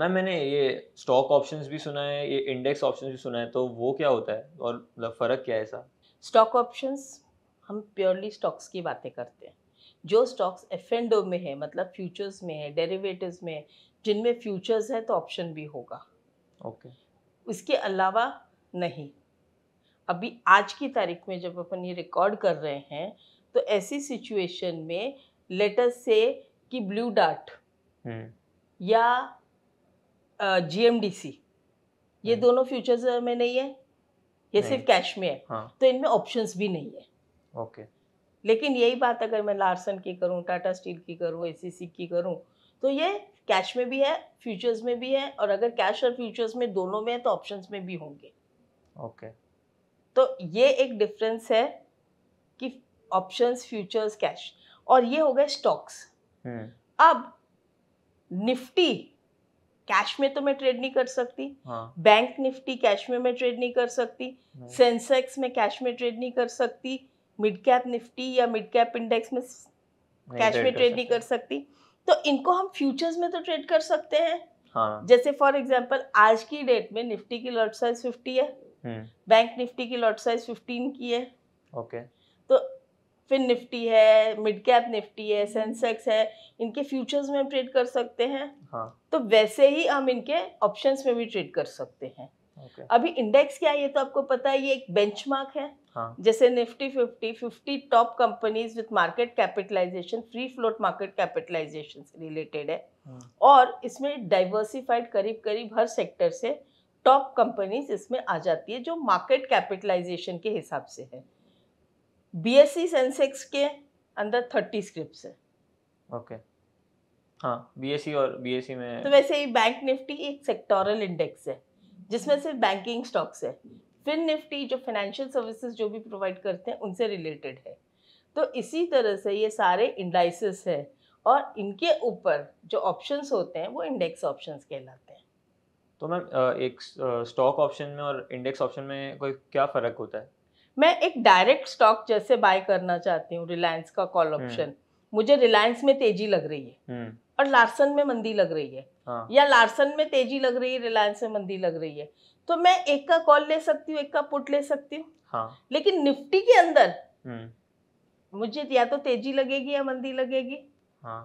ma'am मैंने ये स्टॉक ऑप्शंस भी सुना है ये इंडेक्स ऑप्शंस भी सुना है तो वो क्या होता है और मतलब फ़र्क क्या है ऐसा स्टॉक ऑप्शंस हम प्योरली स्टॉक्स की बातें करते हैं जो स्टॉक्स एफ एंडो में है मतलब फ्यूचर्स में है डेरिवेटिव्स में जिनमें फ्यूचर्स है तो ऑप्शन भी होगा ओके okay. उसके अलावा नहीं अभी आज की तारीख में जब अपन ये रिकॉर्ड कर रहे हैं तो ऐसी सिचुएशन में लेटर से कि ब्लू हम्म। डार्ट या जीएमडीसी ये हम्म। दोनों फ्यूचर्स में नहीं है ये सिर्फ कैश में है हाँ। तो इनमें ऑप्शंस भी नहीं है ओके लेकिन यही बात अगर मैं लार्सन की करूँ टाटा स्टील की करूँ ए की करूँ तो ये कैश में भी है फ्यूचर्स में भी है और अगर कैश और फ्यूचर्स में दोनों में है तो ऑप्शंस में भी होंगे ओके okay. तो ये एक डिफरेंस है कि ऑप्शंस फ्यूचर्स कैश और ये हो गए स्टॉक्स हम्म। अब निफ्टी कैश में तो मैं ट्रेड नहीं कर सकती हाँ. बैंक निफ्टी कैश में मैं ट्रेड नहीं कर सकती सेंसेक्स में कैश में ट्रेड नहीं कर सकती मिड कैप निफ्टी या मिड कैप इंडेक्स में कैश में ट्रेड नहीं कर सकती तो इनको हम फ्यूचर्स में तो ट्रेड कर सकते हैं हाँ. जैसे फॉर एग्जाम्पल आज की डेट में निफ्टी की लॉट साइज फिफ्टी है बैंक हम्म। निफ्टी की लॉट साइज फिफ्टीन की है ओके तो फिर निफ्टी है मिड कैप निफ्टी है सेंसेक्स है इनके फ्यूचर्स में ट्रेड कर सकते हैं हाँ. तो वैसे ही हम इनके ऑप्शंस में भी ट्रेड कर सकते हैं okay. अभी इंडेक्स क्या है ये तो आपको पता है ये एक बेंचमार्क है हाँ. जैसे Nifty fifty fifty top companies with market capitalization free float market capitalization से रिलेटेड है हाँ. और इसमें डाइवर्सिफाइड करीब करीब हर सेक्टर से टॉप कंपनीज इसमें आ जाती है जो मार्केट कैपिटलाइजेशन के हिसाब से है बी एस सी सेंसेक्स के अंदर थर्टी स्क्रिप्ट है ओके हाँ बी एस सी और बी एस सी में तो वैसे ही बैंक निफ्टी एक सेक्टोरल इंडेक्स है जिसमें सिर्फ बैंकिंग स्टॉक्स है फिन निफ्टी जो फाइनेंशियल सर्विसेज जो भी प्रोवाइड करते हैं उनसे रिलेटेड है तो इसी तरह से ये सारे इंडाइसिस है और इनके ऊपर जो ऑप्शंस होते हैं वो इंडेक्स ऑप्शंस कहलाते हैं तो मैम एक स्टॉक ऑप्शन में और इंडेक्स ऑप्शन में कोई क्या फ़र्क होता है मैं एक डायरेक्ट स्टॉक जैसे बाय करना चाहती हूँ रिलायंस का कॉल ऑप्शन हम्म। मुझे रिलायंस में तेजी लग रही है हम्म। और लार्सन में मंदी लग रही है हाँ। या लार्सन में तेजी लग रही है रिलायंस में मंदी लग रही है तो मैं एक का कॉल ले सकती हूँ एक का पुट ले सकती हूँ हाँ। लेकिन निफ्टी के अंदर हम्म। मुझे या तो तेजी लगेगी या मंदी लगेगी हाँ।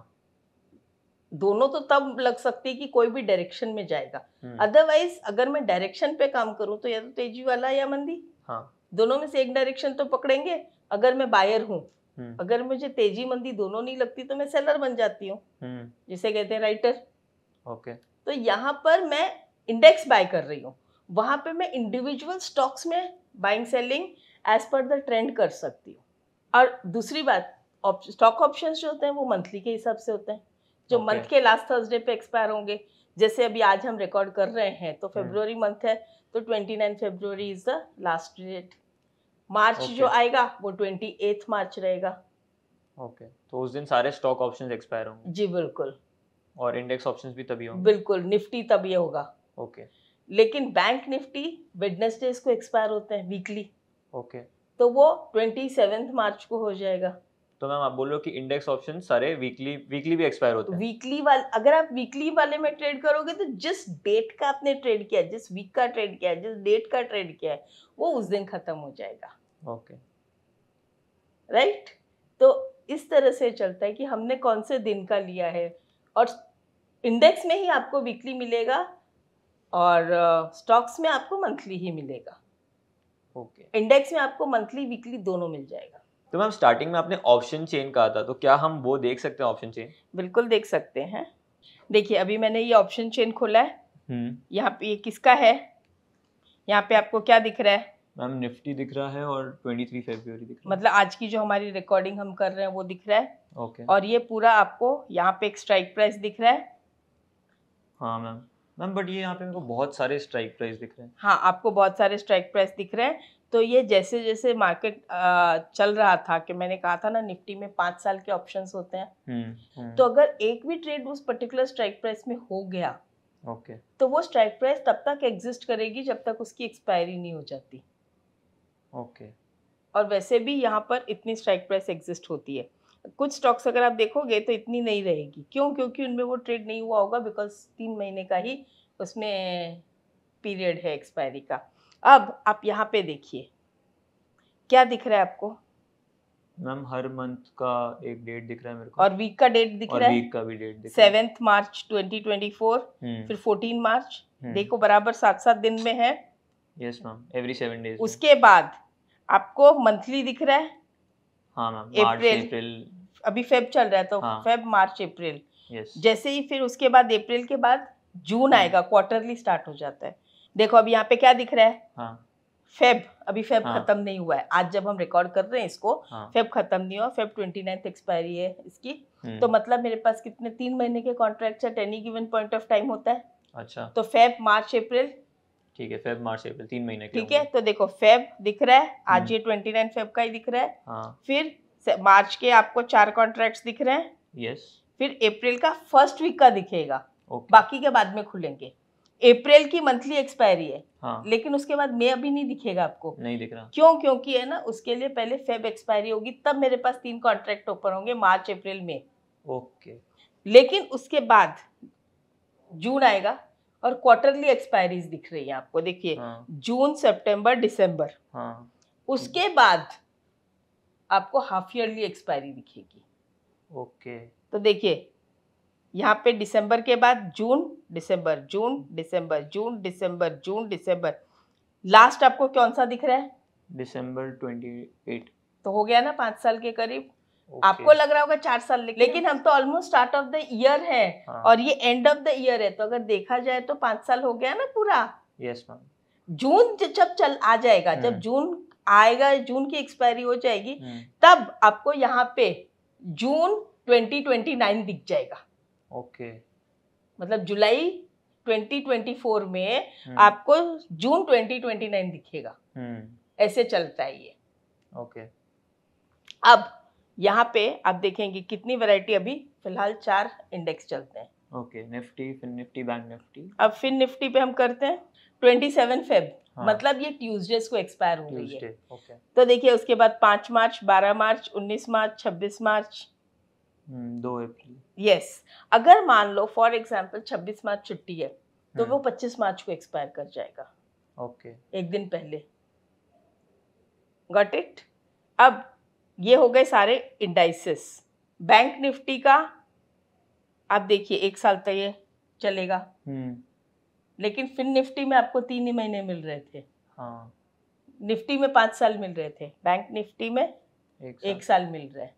दोनों तो तब लग सकती है कि कोई भी डायरेक्शन में जाएगा अदरवाइज अगर मैं डायरेक्शन पे काम करूं तो या तो तेजी वाला या मंदी हाँ। दोनों में से एक डायरेक्शन तो पकड़ेंगे अगर मैं बायर हूँ हम्म। अगर मुझे तेजी मंदी दोनों नहीं लगती तो मैं सेलर बन जाती हूँ हम्म। जिसे कहते हैं राइटर ओके तो यहाँ पर मैं इंडेक्स बाय कर रही हूँ वहां पे मैं इंडिविजुअल स्टॉक्स में buying selling as per the trend कर सकती हूँ और दूसरी बात स्टॉक ऑप्शंस जो होते हैं वो मंथली के हिसाब से होते हैं जो मंथ okay. के लास्ट थर्सडे पे एक्सपायर होंगे जैसे अभी आज हम रिकॉर्ड कर रहे हैं तो फेब्रुवरी हम्म। मंथ है तो twenty nine February is the last date March okay. जो आएगा वो ट्वेंटी एथ मार्च रहेगा ओके okay. तो उस दिन सारे स्टॉक ऑप्शन एक्सपायर होंगे जी बिल्कुल और इंडेक्स ऑप्शन भी तभी होंगे बिल्कुल निफ्टी तभी होगा ओके okay. लेकिन बैंक निफ्टी वेडनेसडेज को एक्सपायर होते हैं वीकली ओके okay. तो वो ट्वेंटी मार्च को हो जाएगा तो मैम आप बोल रहे हो कि इंडेक्स ऑप्शन सारे वीकली वीकली भी एक्सपायर होते हैं वीकली वाले अगर आप वीकली वाले में ट्रेड करोगे तो जिस डेट का आपने ट्रेड किया जिस वीक का ट्रेड किया जिस डेट का ट्रेड किया है वो उस दिन खत्म हो जाएगा ओके okay. Right right? तो इस तरह से चलता है कि हमने कौन से दिन का लिया है और इंडेक्स में ही आपको वीकली मिलेगा और स्टॉक्स में आपको मंथली ही मिलेगा ओके okay. इंडेक्स में आपको मंथली वीकली दोनों मिल जाएगा तो मैम स्टार्टिंग में आपने ऑप्शन चेन कहा था तो क्या हम वो देख सकते हैं ऑप्शन चेन बिल्कुल देख सकते हैं देखिए अभी मैंने ये ऑप्शन चेन खोला है हम्म। यहाँ पे ये किसका है यहाँ पे आपको क्या दिख रहा है मैम निफ्टी दिख रहा है और 23 फरवरी दिख रहा है मतलब आज की जो हमारी रिकॉर्डिंग हम कर रहे हैं वो दिख रहा है ओके और ये पूरा आपको यहाँ पे एक स्ट्राइक प्राइस दिख रहा है हाँ मैम मैम बट ये यहाँ पे मेरे को बहुत सारे स्ट्राइक प्राइस दिख रहे हैं हाँ आपको बहुत सारे स्ट्राइक प्राइस दिख रहे हैं तो ये जैसे जैसे मार्केट चल रहा था कि मैंने कहा था ना निफ्टी में पांच साल के ऑप्शन होते हैं हुँ, हम्म, हुँ. हम्म। तो अगर एक भी ट्रेड उस पर्टिकुलर स्ट्राइक प्राइस में हो गया ओके तो वो स्ट्राइक प्राइस तब तक एग्जिस्ट करेगी जब तक उसकी एक्सपायरी नहीं हो जाती ओके और वैसे भी यहाँ पर इतनी स्ट्राइक प्राइस एग्जिस्ट होती है कुछ स्टॉक्स अगर आप देखोगे तो इतनी नहीं रहेगी क्यों क्योंकि उनमें वो ट्रेड नहीं हुआ होगा बिकॉज तीन महीने का ही उसमें पीरियड है एक्सपायरी का अब आप यहाँ पे देखिए क्या दिख रहा है आपको मैम हर मंथ का एक डेट दिख रहा है मेरे को और वीक का डेट दिख रहा है वीक का भी डेट दिख सेवेंथ मार्च 2024 हम्म। फिर 14 मार्च हम्म। देखो बराबर सात सात दिन में है yes ma'am every seven days उसके बाद आपको मंथली दिख रहा है हाँ मैम अप्रैल अभी फेब चल रहा है तो हाँ, फेब मार्च अप्रैल जैसे ही फिर उसके बाद अप्रैल के बाद जून हम्म। आएगा क्वार्टरली स्टार्ट हो जाता है देखो अब यहाँ पे क्या दिख रहा है हाँ. फेब अभी फेब हाँ. खत्म नहीं हुआ है आज जब हम रिकॉर्ड कर रहे हैं इसको हाँ. फेब खत्म नहीं हुआ फेब ट्वेंटी नाइन्थ एक्सपायरी है इसकी हम्म। तो मतलब मेरे पास कितने तीन महीने के कॉन्ट्रैक्ट है any given point of time होता है अच्छा तो फेब मार्च अप्रैल ठीक है फेब मार्च अप्रैल तीन महीने ठीक है तो देखो फेब दिख रहा है आज हम्म। ये ट्वेंटी नाइन फेब का ही दिख रहा है हाँ. फिर मार्च के आपको चार कॉन्ट्रैक्ट दिख रहे हैं यस फिर अप्रैल का फर्स्ट वीक का दिखेगा बाकी के बाद में खुलेंगे अप्रैल की मंथली एक्सपायरी है हाँ। लेकिन उसके बाद मैं अभी नहीं दिखेगा आपको नहीं दिख रहा क्यों क्योंकि है ना उसके लिए पहले फेब एक्सपायरी होगी तब मेरे पास तीन कॉन्ट्रैक्ट ओपन होंगे मार्च अप्रैल में ओके लेकिन उसके बाद जून आएगा और क्वार्टरली एक्सपायरीज दिख रही है आपको देखिए हाँ। जून सेप्टेम्बर डिसम्बर हाँ। उसके बाद आपको हाफ ईयरली एक्सपायरी दिखेगी ओके तो देखिए यहाँ पे दिसंबर के बाद जून दिसंबर जून दिसंबर जून दिसंबर जून दिसंबर लास्ट आपको कौन सा दिख रहा है दिसंबर ट्वेंटी तो हो गया ना पांच साल के करीब okay. आपको लग रहा होगा चार साल लेकिन हम तो almost start of the year है हाँ. और ये एंड ऑफ द ईयर है तो अगर देखा जाए तो पांच साल हो गया ना पूरा यस मैम जून जब चल आ जाएगा जब हम्म। जून आएगा जून की एक्सपायरी हो जाएगी हम्म। तब आपको यहाँ पे जून ट्वेंटी दिख जाएगा ओके मतलब जुलाई 2024 में हम्म। आपको जून 2029 दिखेगा हम्म। ऐसे चलता है ये ओके अब यहाँ पे आप देखेंगे कितनी वैरायटी अभी फिलहाल चार इंडेक्स चलते हैं okay Nifty fin Nifty bank Nifty अब फिन निफ्टी पे हम करते हैं 27 फेब हाँ. मतलब ये ट्यूसडेज को एक्सपायर हो गई है ओके तो देखिए उसके बाद पाँच मार्च बारह मार्च उन्नीस मार्च छब्बीस मार्च हम्म, दो अप्रैल यस अगर मान लो फॉर एग्जाम्पल छब्बीस मार्च छुट्टी है तो वो हम्म। पच्चीस मार्च को एक्सपायर कर जाएगा ओके okay. एक दिन पहले गॉट इट अब ये हो गए सारे इंडाइसिस बैंक निफ्टी का आप देखिए एक साल तक ये चलेगा हम्म। लेकिन फिर निफ्टी में आपको तीन ही महीने मिल रहे थे हाँ. निफ्टी में पांच साल मिल रहे थे बैंक निफ्टी में एक साल, एक साल मिल रहे हैं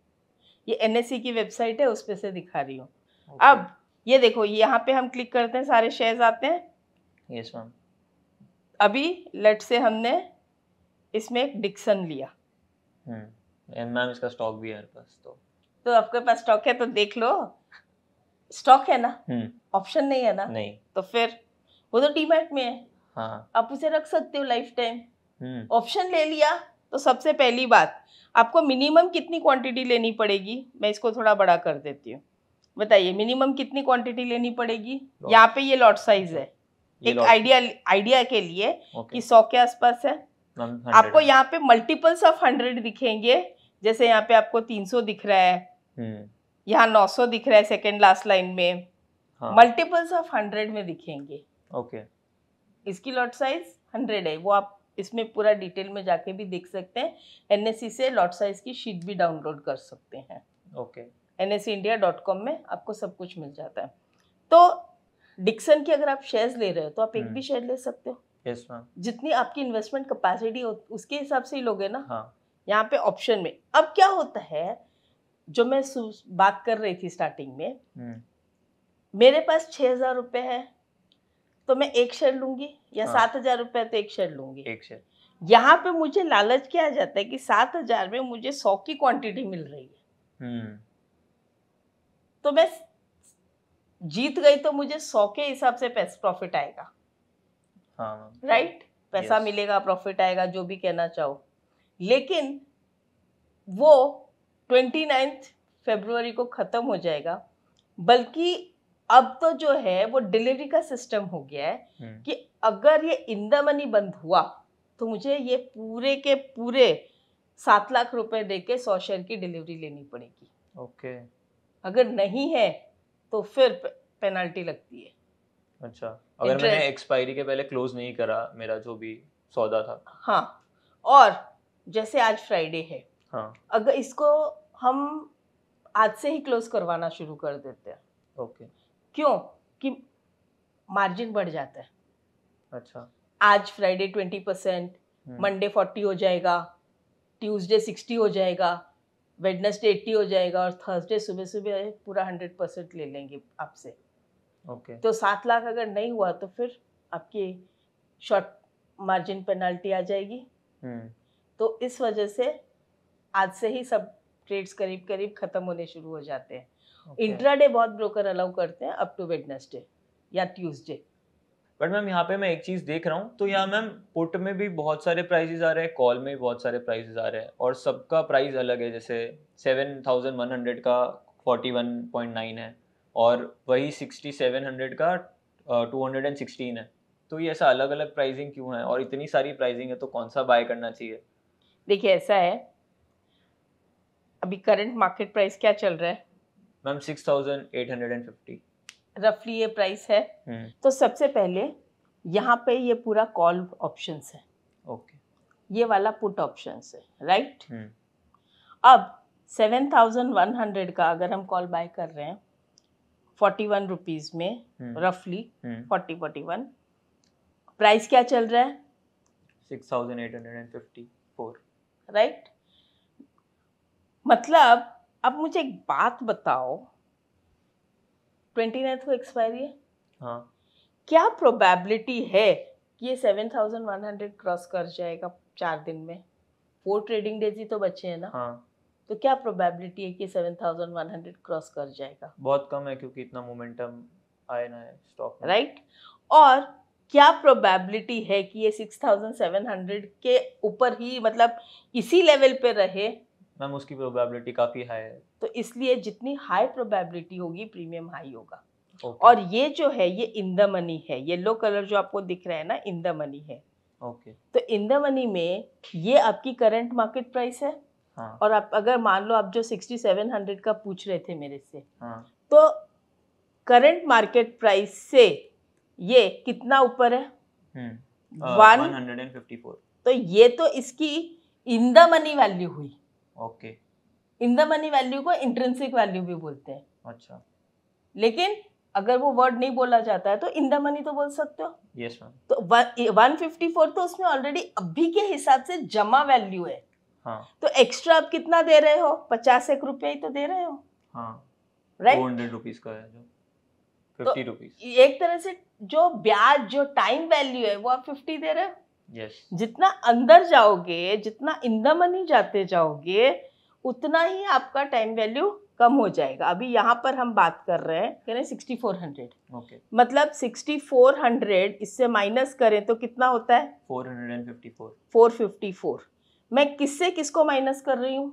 ये एन e की वेबसाइट है उस पर से दिखा रही हूँ okay. अब ये देखो यहाँ पे हम क्लिक करते हैं सारे शेयर्स आते हैं यस yes, मैम अभी लेट से हमने इसमें एक डिक्सन लिया हम्म hmm. मैम इसका स्टॉक भी है पास तो तो आपके पास स्टॉक है तो देख लो स्टॉक है ना ऑप्शन hmm. नहीं है ना नहीं तो फिर वो तो डीमैट में है हाँ. आप उसे रख सकते हो लाइफ टाइम ऑप्शन ले लिया तो सबसे पहली बात आपको मिनिमम कितनी क्वांटिटी लेनी पड़ेगी मैं इसको थोड़ा बड़ा कर देती हूँ बताइए मिनिमम कितनी क्वांटिटी लेनी पड़ेगी यहाँ पे ये लॉट साइज है एक आइडिया आइडिया के लिए कि सौ के आसपास है आपको यहाँ पे मल्टीपल्स ऑफ हंड्रेड दिखेंगे जैसे यहाँ पे आपको तीन सौ दिख रहा है हम्म। यहाँ नौ सौ दिख रहा है सेकेंड लास्ट लाइन में मल्टीपल्स ऑफ हंड्रेड में दिखेंगे ओके इसकी लॉट साइज हंड्रेड है वो आप इसमें पूरा डिटेल में जाके भी देख सकते हैं एन e से लॉट साइज की शीट भी डाउनलोड कर सकते हैं ओके एन e में आपको सब कुछ मिल जाता है तो डिक्सन की अगर आप शेयर्स ले रहे हो तो आप एक हम्म। भी शेयर ले सकते हो यस मैम जितनी आपकी इन्वेस्टमेंट कैपेसिटी हो उसके हिसाब से ही लोगे ना हाँ यहाँ पे ऑप्शन में अब क्या होता है जो मैं बात कर रही थी स्टार्टिंग में हम्म। मेरे पास छः हजार रुपये है तो मैं एक शेयर लूंगी या हाँ। सात हजार रुपया तो एक शेयर लूंगी एक शेयर यहाँ पे मुझे लालच क्या आ जाता है कि सात हजार में मुझे सौ की क्वांटिटी मिल रही है हम्म। तो मैं जीत गई तो मुझे सौ के हिसाब से प्रॉफिट आएगा हाँ राइट पैसा मिलेगा प्रॉफिट आएगा जो भी कहना चाहो लेकिन वो ट्वेंटी नाइन्थ फेब्रुवरी को ख़त्म हो जाएगा बल्कि अब तो जो है वो डिलीवरी का सिस्टम हो गया है हम्म। कि अगर ये इन द मनी बंद हुआ तो मुझे ये पूरे के पूरे सात लाख रुपए दे के सौ शेयर की डिलीवरी लेनी पड़ेगी ओके अगर नहीं है तो फिर पेनल्टी लगती है अच्छा अगर मैंने एक्सपायरी के पहले क्लोज नहीं करा मेरा जो भी सौदा था हाँ और जैसे आज फ्राइडे है हाँ अगर इसको हम आज से ही क्लोज करवाना शुरू कर देते हैं ओके okay. क्यों कि मार्जिन बढ़ जाता है अच्छा आज Friday twenty percent Monday forty हो जाएगा ट्यूसडे सिक्सटी हो जाएगा वेडनेसडे एट्टी हो जाएगा और थर्सडे सुबह सुबह पूरा हंड्रेड परसेंट ले लेंगे आपसे ओके okay. तो सात लाख अगर नहीं हुआ तो फिर आपकी शॉर्ट मार्जिन पेनल्टी आ जाएगी हम्म। तो इस वजह से आज से ही सब ट्रेड्स करीब करीब ख़त्म होने शुरू हो जाते हैं इंट्रा डे बहुत ब्रोकर अलाउ करते हैं अप टू वेडनेसडे या ट्यूजडे बट मैम यहाँ पे मैं एक चीज़ देख रहा हूँ तो यहाँ मैम पुट में भी बहुत सारे प्राइजेज आ रहे हैं कॉल में भी बहुत सारे प्राइजेज आ रहे हैं और सबका प्राइस अलग है जैसे सेवन थाउजेंड वन हंड्रेड का फोर्टी वन पॉइंट नाइन है और वही सिक्सटी सेवन हंड्रेड का टू हंड्रेड एंड सिक्सटीन है तो ये ऐसा अलग अलग प्राइजिंग क्यों है और इतनी सारी प्राइजिंग है तो कौन सा बाय करना चाहिए देखिए ऐसा है अभी करंट मार्केट प्राइस क्या चल रहा है ma'am six thousand eight hundred and fifty रफली ये प्राइस है हम्म। तो सबसे पहले यहाँ पे ये पूरा कॉल ऑप्शन है ओके ये वाला पुट ऑप्शन है राइट हम्म। अब सेवन थाउजेंड वन हंड्रेड का अगर हम कॉल बाय कर रहे हैं फोर्टी वन रुपीज़ में रफली फोर्टी फोर्टी वन प्राइस क्या चल रहा है six thousand eight hundred and fifty four right मतलब अब मुझे एक बात बताओ ट्वेंटी नाइन्थ को एक्सपायरी है हाँ क्या प्रोबेबिलिटी है कि ये seven thousand one hundred cross कर जाएगा चार दिन में फोर ट्रेडिंग डेज ही तो बचे हैं ना हाँ तो क्या प्रोबेबिलिटी है कि seven thousand one hundred cross कर जाएगा बहुत कम है क्योंकि इतना मोमेंटम आए ना है स्टॉक में राइट और क्या प्रोबेबिलिटी है कि ये सिक्स थाउजेंड सेवन हंड्रेड के ऊपर ही मतलब इसी लेवल पे रहे मैम उसकी प्रोबेबिलिटी काफ़ी हाई है तो इसलिए जितनी हाई प्रोबेबिलिटी होगी प्रीमियम हाई होगा okay. और ये जो है ये इन द मनी है येलो कलर जो आपको दिख रहा है ना इन द मनी है ओके okay. तो इन द मनी में ये आपकी करंट मार्केट प्राइस है हाँ. और आप अगर मान लो आप जो सिक्सटी सेवन हंड्रेड का पूछ रहे थे मेरे से हाँ. तो करंट मार्केट प्राइस से ये कितना ऊपर है one hundred and fifty four तो ये तो इसकी इन द मनी वैल्यू हुई ओके इन द मनी वैल्यू को इंट्रेंसिक वैल्यू भी बोलते हैं अच्छा लेकिन अगर वो वर्ड नहीं बोला जाता है तो इन द मनी तो बोल सकते हो यस मैम तो वन फिफ्टी फोर तो उसमें ऑलरेडी अभी के हिसाब से जमा वैल्यू है हाँ. तो एक्स्ट्रा आप कितना दे रहे हो पचास एक रुपया ही तो दे रहे हो हाँ. Right right? रुपीज का है जो तो एक तरह से जो ब्याज जो टाइम वैल्यू है वो आप फिफ्टी दे रहे हो yes. जितना अंदर जाओगे जितना इंदमनी जाते जाओगे उतना ही आपका टाइम वैल्यू कम हो जाएगा अभी यहाँ पर हम बात कर रहे हैं कह रहे हैं सिक्सटी फोर हंड्रेड ओके मतलब सिक्सटी फोर हंड्रेड इससे माइनस करें तो कितना होता है four hundred and fifty four four fifty four मैं किससे किसको माइनस कर रही हूँ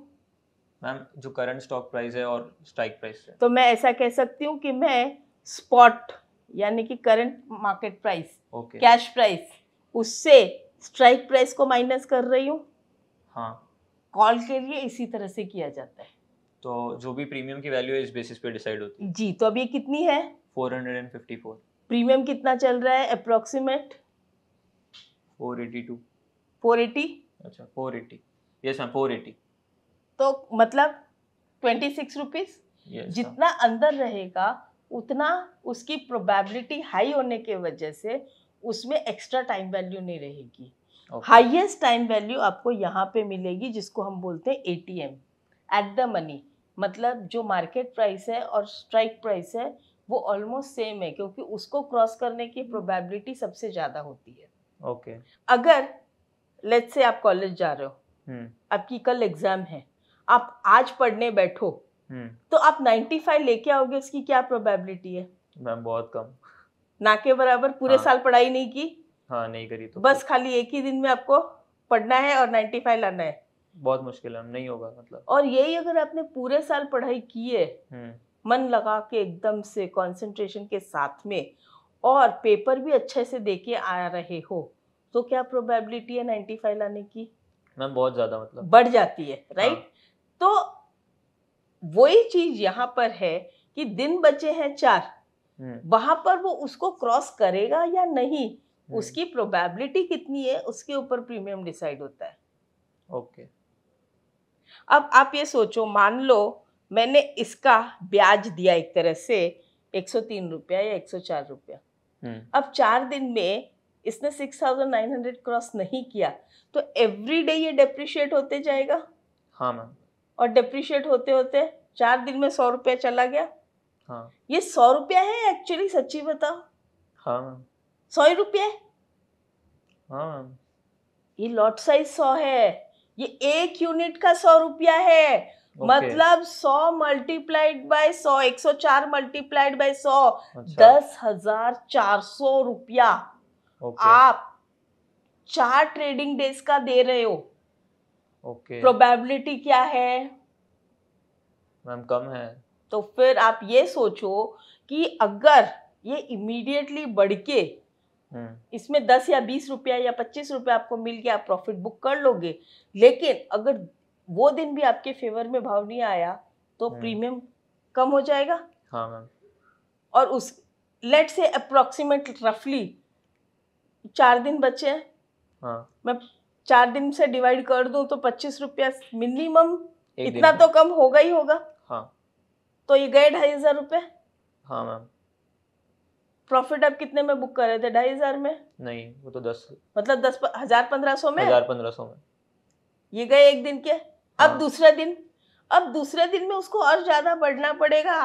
मैम जो करंट स्टॉक प्राइस है और स्ट्राइक प्राइस है तो मैं ऐसा कह सकती हूँ कि मैं स्पॉट यानी कि current market price cash price उससे स्ट्राइक प्राइस को माइनस कर रही हूँ हाँ कॉल के लिए इसी तरह से किया जाता है तो जो भी प्रीमियम की वैल्यू है इस बेसिस पे डिसाइड होती है जी तो अब ये कितनी है 454 प्रीमियम कितना चल रहा है अप्रोक्सीमेट 482 480 अच्छा 480 यस मैम 480 तो मतलब ट्वेंटी सिक्स रुपीज जितना अंदर रहेगा उतना उसकी प्रोबेबिलिटी हाई होने के वजह से उसमें एक्स्ट्रा टाइम वैल्यू नहीं रहेगी हाईएस्ट टाइम वैल्यू आपको यहाँ पे मिलेगी जिसको हम बोलते हैं एटीएम एट द मनी मतलब जो मार्केट प्राइस है और स्ट्राइक प्राइस है वो ऑलमोस्ट सेम है क्योंकि उसको क्रॉस करने की प्रोबेबिलिटी सबसे ज़्यादा होती है ओके okay. अगर लेट से आप कॉलेज जा रहे हो hmm. आपकी कल एग्ज़ाम है आप आज पढ़ने बैठो hmm. तो आप 95 लेके आओगे उसकी क्या प्रोबेबिलिटी है मैम बहुत कम ना के बराबर पूरे हाँ, साल पढ़ाई नहीं की हाँ नहीं करी तो बस खाली एक ही दिन में आपको पढ़ना है और नाइन्टी फाइव लाना है बहुत मुश्किल है नहीं होगा मतलब और यही अगर आपने पूरे साल पढ़ाई की है हम्म। मन लगा के एकदम से कंसंट्रेशन के साथ में और पेपर भी अच्छे से दे के आ रहे हो तो क्या प्रोबेबिलिटी है नाइन्टी फाइव लाने की मैम बहुत ज्यादा मतलब बढ़ जाती है राइट हाँ। तो वही चीज यहाँ पर है कि दिन बचे हैं चार हम्म। वहां पर वो उसको क्रॉस करेगा या नहीं हम्म। उसकी प्रोबेबिलिटी कितनी है उसके ऊपर प्रीमियम डिसाइड होता है ओके अब आप ये सोचो मान लो मैंने इसका ब्याज दिया एक तरह से तीन रुपया या चार रुपया हम्म। अब चार दिन में इसने six thousand nine hundred cross नहीं किया तो एवरी डे ये डेप्रिशिएट होते जाएगा हाँ मैम और डेप्रिशिएट होते होते चार दिन में सौ रुपया चला गया हाँ। ये सौ रुपया है एक्चुअली सच्ची बताओ हाँ सौ ही रुपया है हाँ ये लॉट साइज सौ है ये एक यूनिट का सौ रुपया है okay. मतलब सौ मल्टीप्लाइड बाय सौ एक सौ चार मल्टीप्लाइड बाय सौ अच्छा। दस हजार चार सौ रुपया okay. आप चार ट्रेडिंग डेज का दे रहे हो प्रोबेबिलिटी okay. क्या है मैम कम है तो फिर आप ये सोचो कि अगर ये इमीडिएटली बढ़ के हम्म। इसमें दस या बीस रुपया या पच्चीस रुपया आपको मिल गया आप प्रॉफिट बुक कर लोगे लेकिन अगर वो दिन भी आपके फेवर में भाव नहीं आया तो प्रीमियम हम्म। कम हो जाएगा हाँ और उस लेट से अप्रोक्सीमेट रफली चार दिन बचे हैं हाँ मैं चार दिन से डिवाइड कर दूं तो पच्चीस रुपया मिनिमम इतना तो कम होगा ही होगा हाँ तो ये गए ढाई हजार रुपये हाँ मैम प्रॉफिट आप कितने में बुक कर रहे थे ढाई हजार में नहीं वो तो दस मतलब दस हजार पंद्रह सौ में हजार पंद्रह सौ में ये गए एक दिन के हाँ। अब दूसरे दिन अब दूसरे दिन में उसको और ज्यादा बढ़ना पड़ेगा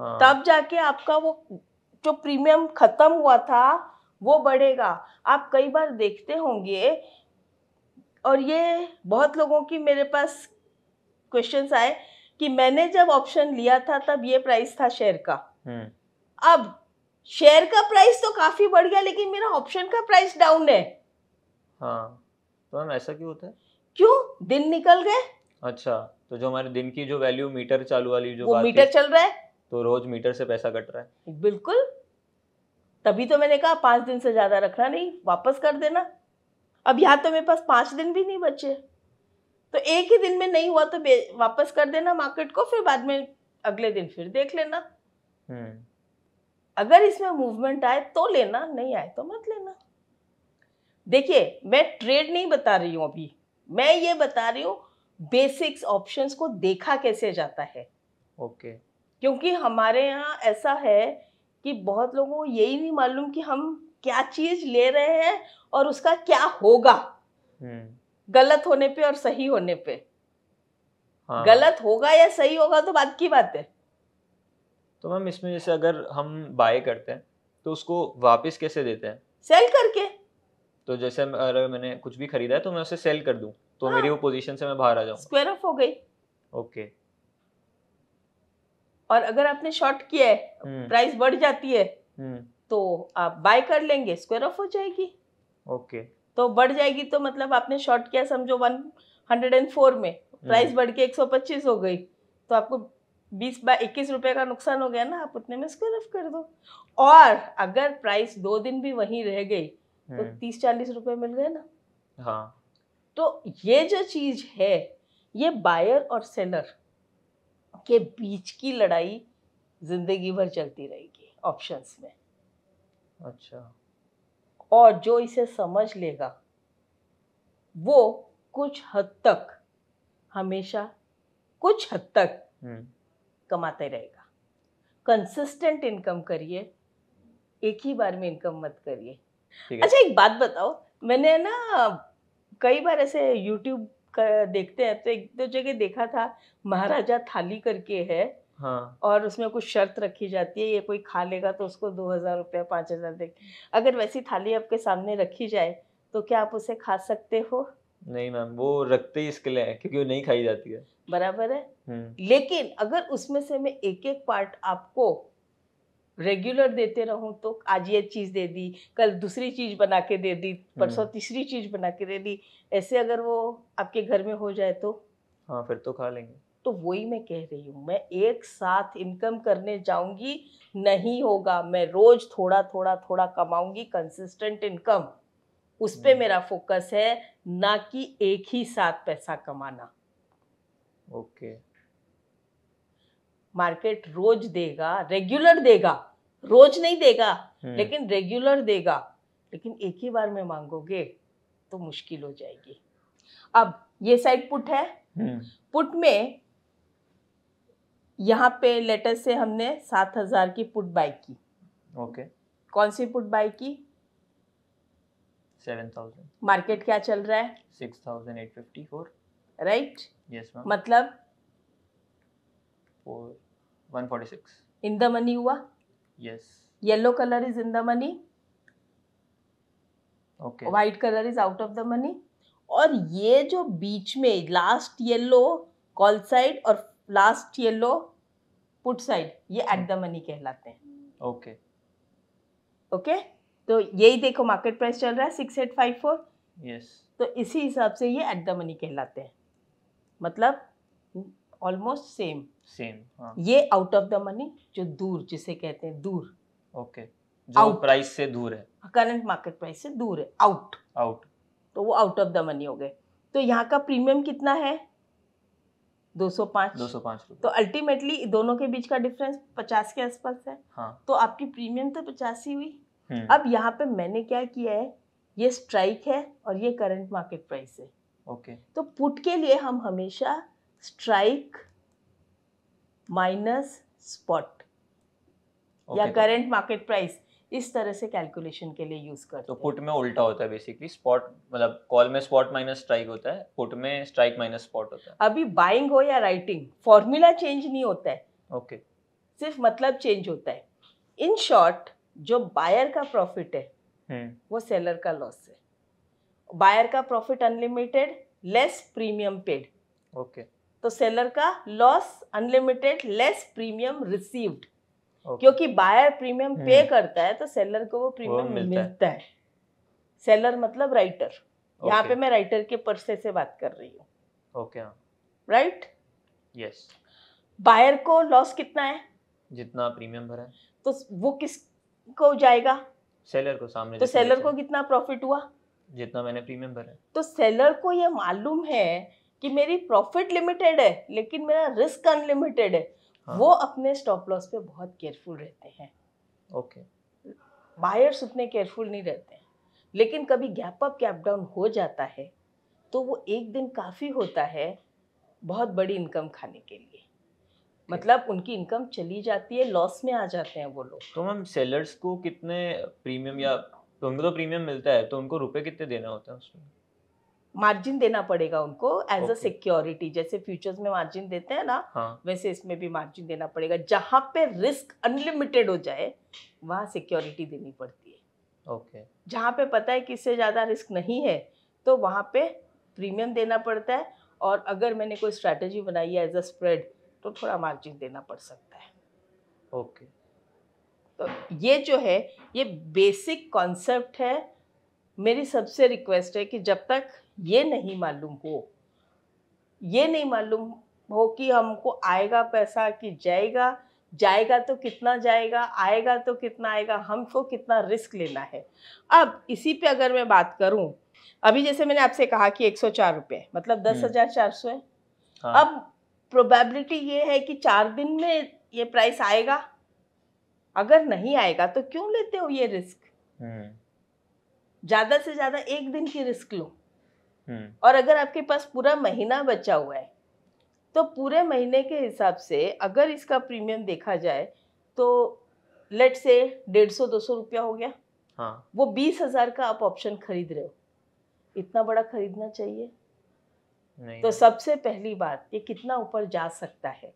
हाँ। तब जाके आपका वो जो प्रीमियम खत्म हुआ था वो बढ़ेगा आप कई बार देखते होंगे और ये बहुत लोगों की मेरे पास क्वेश्चंस आए कि मैंने जब ऑप्शन लिया था तब ये प्राइस था शेयर का हम्म। अब शेयर का प्राइस तो काफी बढ़ गया लेकिन मेरा ऑप्शन का प्राइस डाउन है हाँ तो मैम ऐसा क्यों होता है क्यों दिन निकल गए अच्छा तो जो हमारे दिन की जो वैल्यू मीटर चालू वाली जो वो मीटर चल रहा है तो रोज मीटर से पैसा कट रहा है बिल्कुल तभी तो मैंने कहा पांच दिन से ज्यादा रखना नहीं वापस कर देना अब यहाँ तो मेरे पास पांच दिन भी नहीं बचे तो एक ही दिन में नहीं हुआ तो वापस कर देना मार्केट को फिर बाद में अगले दिन फिर देख लेना हम्म। अगर इसमें मूवमेंट आए तो लेना नहीं आए तो मत लेना देखिए मैं ट्रेड नहीं बता रही हूं अभी मैं ये बता रही हूँ बेसिक्स ऑप्शंस को देखा कैसे जाता है ओके okay. क्योंकि हमारे यहाँ ऐसा है कि बहुत लोगों को यही नहीं मालूम कि हम क्या चीज ले रहे हैं और उसका क्या होगा hmm. गलत होने पे और सही होने पे हाँ। गलत होगा या सही होगा तो बात की बात है तो मैम इसमें जैसे अगर हम बाय करते हैं तो उसको वापस कैसे देते हैं सेल करके तो जैसे अगर मैंने कुछ भी खरीदा है तो मैं उसे सेल कर दूं तो हाँ। मेरी वो पोजीशन से मैं बाहर आ जाऊं स्क्वायर ऑफ हो गई ओके और अगर आपने शॉर्ट किया है प्राइस हम्म। बढ़ जाती है हम्म। तो आप बाय कर लेंगे स्क्वायर ऑफ हो जाएगी ओके okay. तो बढ़ जाएगी तो मतलब आपने शॉर्ट किया समझो वन हंड्रेड एंड फोर में प्राइस हम्म। बढ़ के एक सौ पच्चीस हो गई तो आपको बीस बाय इक्कीस रुपये का नुकसान हो गया ना आप उतने में स्क्वेयर ऑफ कर दो और अगर प्राइस दो दिन भी वहीं रह गई तो हम्म। तीस चालीस रुपये मिल गए ना हाँ तो ये जो चीज़ है ये बायर और सेलर के बीच की लड़ाई जिंदगी भर चलती रहेगी ऑप्शंस में अच्छा और जो इसे समझ लेगा वो कुछ हद तक हमेशा कुछ हद तक हम्म। कमाते रहेगा कंसिस्टेंट इनकम करिए एक ही बार में इनकम मत करिए अच्छा एक बात बताओ मैंने ना कई बार ऐसे यूट्यूब देखते हैं तो एक दो जगह देखा था महाराजा थाली करके है हाँ और उसमें कुछ शर्त रखी जाती है ये कोई खा लेगा तो उसको दो हज़ार रुपया पाँच हज़ार दे अगर वैसी थाली आपके सामने रखी जाए तो क्या आप उसे खा सकते हो नहीं मैम वो रखते ही इसके लिए क्योंकि वो नहीं खाई जाती है बराबर है हम्म। लेकिन अगर उसमें से मैं एक एक पार्ट आपको रेगुलर देते रहूं तो आज ये चीज़ दे दी कल दूसरी चीज़ बना के दे दी परसों हम्म। तीसरी चीज़ बना के दे दी ऐसे अगर वो आपके घर में हो जाए तो हाँ फिर तो खा लेंगे तो वही मैं कह रही हूँ मैं एक साथ इनकम करने जाऊँगी नहीं होगा मैं रोज़ थोड़ा थोड़ा थोड़ा कमाऊँगी कंसिस्टेंट इनकम उस पर मेरा फोकस हम्म। है ना कि एक ही साथ पैसा कमाना ओके मार्केट रोज देगा रेगुलर देगा रोज नहीं देगा हम्म। लेकिन रेगुलर देगा लेकिन एक ही बार में मांगोगे तो मुश्किल हो जाएगी अब ये साइड पुट है पुट हम्म। में यहाँ पे लेटर से हमने सात हजार की पुट बाई की ओके okay. कौन सी पुट बाई की सेवन थाउजेंड मार्केट क्या चल रहा है six thousand eight fifty four right yes ma'am मतलब इन द मनी हुआ yes yellow colour is in the money okay white colour is out of the money और ये जो बीच में लास्ट येलो कॉल साइड और लास्ट येलो पुट साइड ये at the money कहलाते हैं ओके okay. Okay okay? तो यही देखो मार्केट प्राइस चल रहा है six eight five four yes तो इसी हिसाब से ये एट द मनी कहलाते हैं मतलब ऑलमोस्ट सेम सेम ये आउट ऑफ द मनी जो दूर जिसे कहते हैं दूर ओके okay. जो प्राइस से दूर है करंट मार्केट प्राइस से दूर है आउट आउट तो वो आउट ऑफ द मनी हो गए तो यहाँ का प्रीमियम कितना है 205 तो अल्टीमेटली दोनों के बीच का डिफरेंस 50 के आसपास है हाँ. तो आपकी प्रीमियम तो ही हुई हम्म। अब यहाँ पे मैंने क्या किया है ये स्ट्राइक है और ये करंट मार्केट प्राइस है ओके okay. तो पुट के लिए हम हमेशा स्ट्राइक माइनस स्पॉट या करंट मार्केट प्राइस इस तरह से कैलकुलेशन के लिए यूज करते तो पुट में उल्टा होता है बेसिकली स्पॉट मतलब कॉल में स्पॉट माइनस स्ट्राइक होता है पुट में स्ट्राइक माइनस स्पॉट होता है अभी बाइंग हो या राइटिंग फॉर्मूला चेंज नहीं होता है ओके सिर्फ मतलब चेंज होता है इन शॉर्ट जो बायर का प्रॉफिट है हम्म। वो सेलर का लॉस है बायर का profit unlimited less premium paid okay तो सेलर का loss unlimited less premium received क्योंकि बायर प्रीमियम पे करता है तो सेलर को वो प्रीमियम मिलता, है सेलर मतलब राइटर यहाँ पे मैं राइटर के पर्से से बात कर रही हूँ ओके राइट यस बायर को लॉस कितना है जितना प्रीमियम भरा है तो वो किस को जाएगा सेलर को सामने तो सेलर को कितना प्रॉफिट हुआ जितना मैंने प्रीमियम भरा तो सेलर को ये मालूम है कि मेरी प्रॉफिट लिमिटेड है लेकिन मेरा रिस्क अनलिमिटेड है हाँ. वो अपने स्टॉप लॉस पे बहुत केयरफुल रहते हैं ओके बायर्स उतने केयरफुल नहीं रहते हैं लेकिन कभी गैप अप गैप डाउन हो जाता है तो वो एक दिन काफ़ी होता है बहुत बड़ी इनकम खाने के लिए मतलब उनकी इनकम चली जाती है लॉस में आ जाते हैं वो लोग तो मैम सेलर्स को कितने प्रीमियम या तो उनको तो प्रीमियम मिलता है तो उनको रुपए कितने देना होता है उसमें मार्जिन देना पड़ेगा उनको एज अ सिक्योरिटी जैसे फ्यूचर्स में मार्जिन देते हैं ना हाँ. वैसे इसमें भी मार्जिन देना पड़ेगा जहाँ पे रिस्क अनलिमिटेड हो जाए वहाँ सिक्योरिटी देनी पड़ती है ओके okay. जहाँ पे पता है कि इससे ज़्यादा रिस्क नहीं है तो वहाँ पे प्रीमियम देना पड़ता है और अगर मैंने कोई स्ट्रैटेजी बनाई है एज अ स्प्रेड तो थोड़ा मार्जिन देना पड़ सकता है ओके okay. तो ये जो है ये बेसिक कॉन्सेप्ट है मेरी सबसे रिक्वेस्ट है कि जब तक ये नहीं मालूम हो ये नहीं मालूम हो कि हमको आएगा पैसा कि जाएगा जाएगा तो कितना जाएगा आएगा तो कितना आएगा हमको कितना रिस्क लेना है अब इसी पे अगर मैं बात करूं अभी जैसे मैंने आपसे कहा कि एक सौ चार रुपये मतलब दस हम्म। हज़ार चार सौ है हाँ। अब प्रोबेबिलिटी ये है कि चार दिन में ये प्राइस आएगा अगर नहीं आएगा तो क्यों लेते हो ये रिस्क हम्म। ज़्यादा से ज़्यादा एक दिन की रिस्क लो हम्म। और अगर आपके पास पूरा महीना बचा हुआ है तो पूरे महीने के हिसाब से अगर इसका प्रीमियम देखा जाए तो लेट से डेढ़ सौ दो सौ रुपया हो गया हाँ वो बीस हजार का आप ऑप्शन खरीद रहे हो इतना बड़ा खरीदना चाहिए नहीं तो सबसे पहली बात ये कितना ऊपर जा सकता है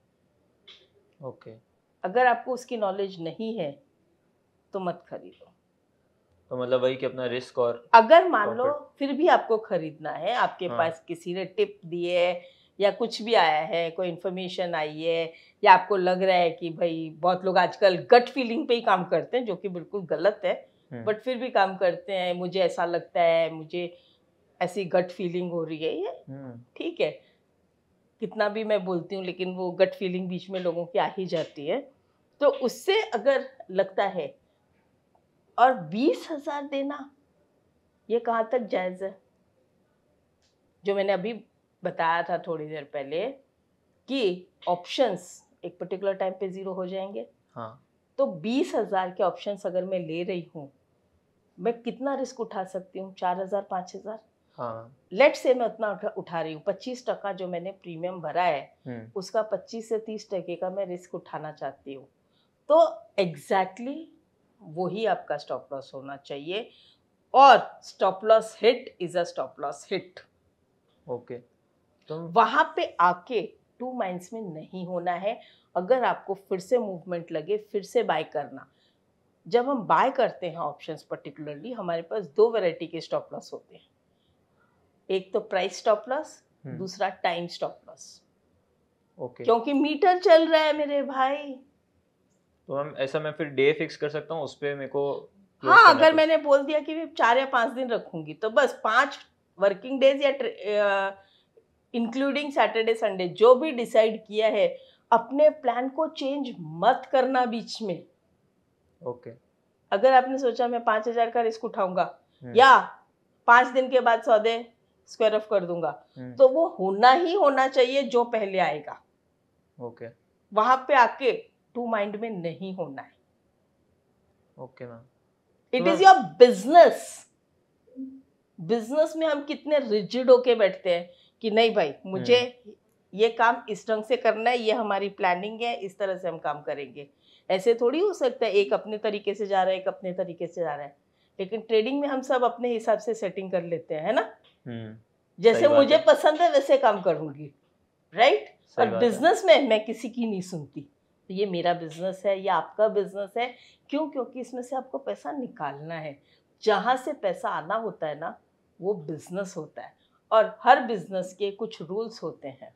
ओके अगर आपको उसकी नॉलेज नहीं है तो मत खरीदो तो मतलब वही कि अपना रिस्क और अगर मान लो फिर भी आपको खरीदना है आपके हाँ। पास किसी ने टिप दी है या कुछ भी आया है कोई इन्फॉर्मेशन आई है या आपको लग रहा है कि भाई बहुत लोग आजकल गट फीलिंग पे ही काम करते हैं जो कि बिल्कुल गलत है बट हम्म। फिर भी काम करते हैं मुझे ऐसा लगता है मुझे ऐसी गट फीलिंग हो रही है ये हम्म। ठीक है कितना भी मैं बोलती हूँ लेकिन वो गट फीलिंग बीच में लोगों की आ ही जाती है तो उससे अगर लगता है और बीस हजार देना ये कहाँ तक जायज़ है जो मैंने अभी बताया था थोड़ी देर पहले कि ऑप्शंस एक पर्टिकुलर टाइम पे ज़ीरो हो जाएंगे हाँ तो बीस हज़ार के ऑप्शंस अगर मैं ले रही हूँ मैं कितना रिस्क उठा सकती हूँ चार हज़ार पाँच हज़ार हाँ लेट से मैं उतना उठा, उठा रही हूँ पच्चीस टका जो मैंने प्रीमियम भरा है हम्म। उसका पच्चीस से तीस टके का मैं रिस्क उठाना चाहती हूँ तो एग्जैक्टली exactly वही आपका स्टॉप लॉस होना चाहिए और stop loss hit is a stop loss hit okay तो वहां पे आके टू माइंड्स में नहीं होना है अगर आपको फिर से मूवमेंट लगे फिर से बाय करना जब हम बाय करते हैं ऑप्शंस पर्टिकुलरली हमारे पास दो वैरायटी के स्टॉप लॉस होते हैं एक तो प्राइस स्टॉप लॉस दूसरा टाइम स्टॉप लॉस ओके क्योंकि मीटर चल रहा है मेरे भाई तो मैम ऐसा मैं फिर डे फिक्स कर सकता हूँ उस पर मेरे को हाँ अगर तो... मैंने बोल दिया कि मैं चार या पाँच दिन रखूंगी तो बस पाँच वर्किंग डेज या इंक्लूडिंग सैटरडे संडे जो भी डिसाइड किया है अपने प्लान को चेंज मत करना बीच में ओके okay. अगर आपने सोचा मैं पाँच हजार का रिस्क उठाऊंगा हम्म। या पाँच दिन के बाद सौदे स्क्वायर ऑफ कर दूंगा हम्म। तो वो होना ही होना चाहिए जो पहले आएगा ओके okay. वहां पे आके टू माइंड में नहीं होना है okay ma'am it is your business business में हम कितने रिजिड होके बैठते हैं कि नहीं भाई मुझे हम्म। ये काम इस ढंग से करना है ये हमारी प्लानिंग है इस तरह से हम काम करेंगे ऐसे थोड़ी हो सकता है एक अपने तरीके से जा रहा है एक अपने तरीके से जा रहा है लेकिन ट्रेडिंग में हम सब अपने हिसाब से सेटिंग कर लेते हैं है ना हम्म। जैसे मुझे पसंद है वैसे काम करूंगी राइट और बिजनेस में मैं किसी की नहीं सुनती तो ये मेरा बिजनेस है ये आपका बिजनेस है क्यों क्योंकि इसमें से आपको पैसा निकालना है जहाँ से पैसा आना होता है ना वो बिजनेस होता है और हर बिजनेस के कुछ रूल्स होते हैं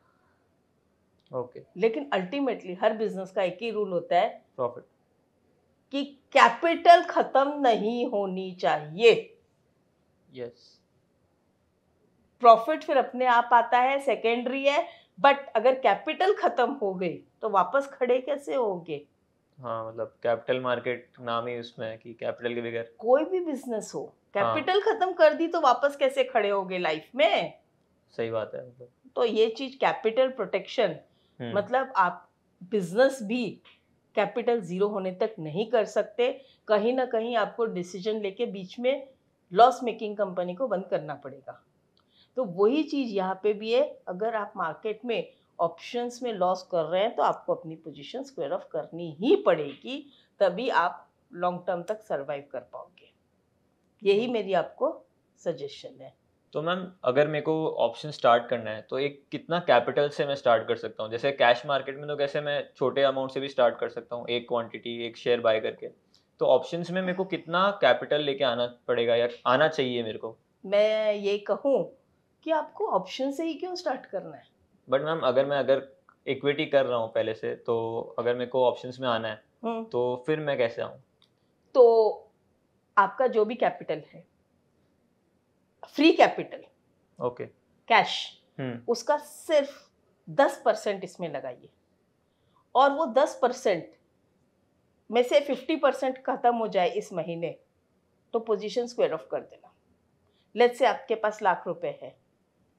ओके okay. लेकिन अल्टीमेटली हर बिजनेस का एक ही रूल होता है प्रॉफिट कि कैपिटल खत्म नहीं होनी चाहिए यस yes. प्रॉफिट फिर अपने आप आता है सेकेंडरी है बट अगर कैपिटल खत्म हो गई तो वापस खड़े कैसे होंगे हाँ मतलब कैपिटल मार्केट नाम ही उसमें है कि कैपिटल के बगैर कोई भी बिजनेस हो कैपिटल हाँ. खत्म कर दी तो वापस कैसे खड़े होगे लाइफ में सही बात है मतलब। तो ये चीज कैपिटल प्रोटेक्शन मतलब आप बिजनेस भी कैपिटल जीरो होने तक नहीं कर सकते कहीं ना कहीं आपको डिसीजन लेके बीच में लॉस मेकिंग कंपनी को बंद करना पड़ेगा तो वही चीज़ यहाँ पे भी है अगर आप मार्केट में ऑप्शंस में लॉस कर रहे हैं तो आपको अपनी पोजीशन स्क्वेयर ऑफ करनी ही पड़ेगी तभी आप लॉन्ग टर्म तक सरवाइव कर पाओगे यही हम्म। मेरी आपको सजेशन है तो मैम अगर मेरे को ऑप्शन स्टार्ट करना है तो एक कितना कैपिटल से मैं स्टार्ट कर सकता हूँ जैसे कैश मार्केट में तो कैसे मैं छोटे अमाउंट से भी स्टार्ट कर सकता हूँ एक क्वांटिटी एक शेयर बाय करके तो ऑप्शंस में मेरे को कितना कैपिटल लेके आना पड़ेगा या आना चाहिए मेरे को मैं ये कहूँ कि आपको ऑप्शन से ही क्यों स्टार्ट करना है बट मैम अगर मैं अगर इक्विटी कर रहा हूँ पहले से तो अगर मेरे को ऑप्शंस में आना है हम्म। तो फिर मैं कैसे आऊँ तो आपका जो भी कैपिटल है फ्री कैपिटल ओके कैश उसका सिर्फ दस परसेंट इसमें लगाइए और वो दस परसेंट में से फिफ्टी परसेंट खत्म हो जाए इस महीने तो पोजीशन स्क्वायर ऑफ कर देना लेट से आपके पास लाख रुपए है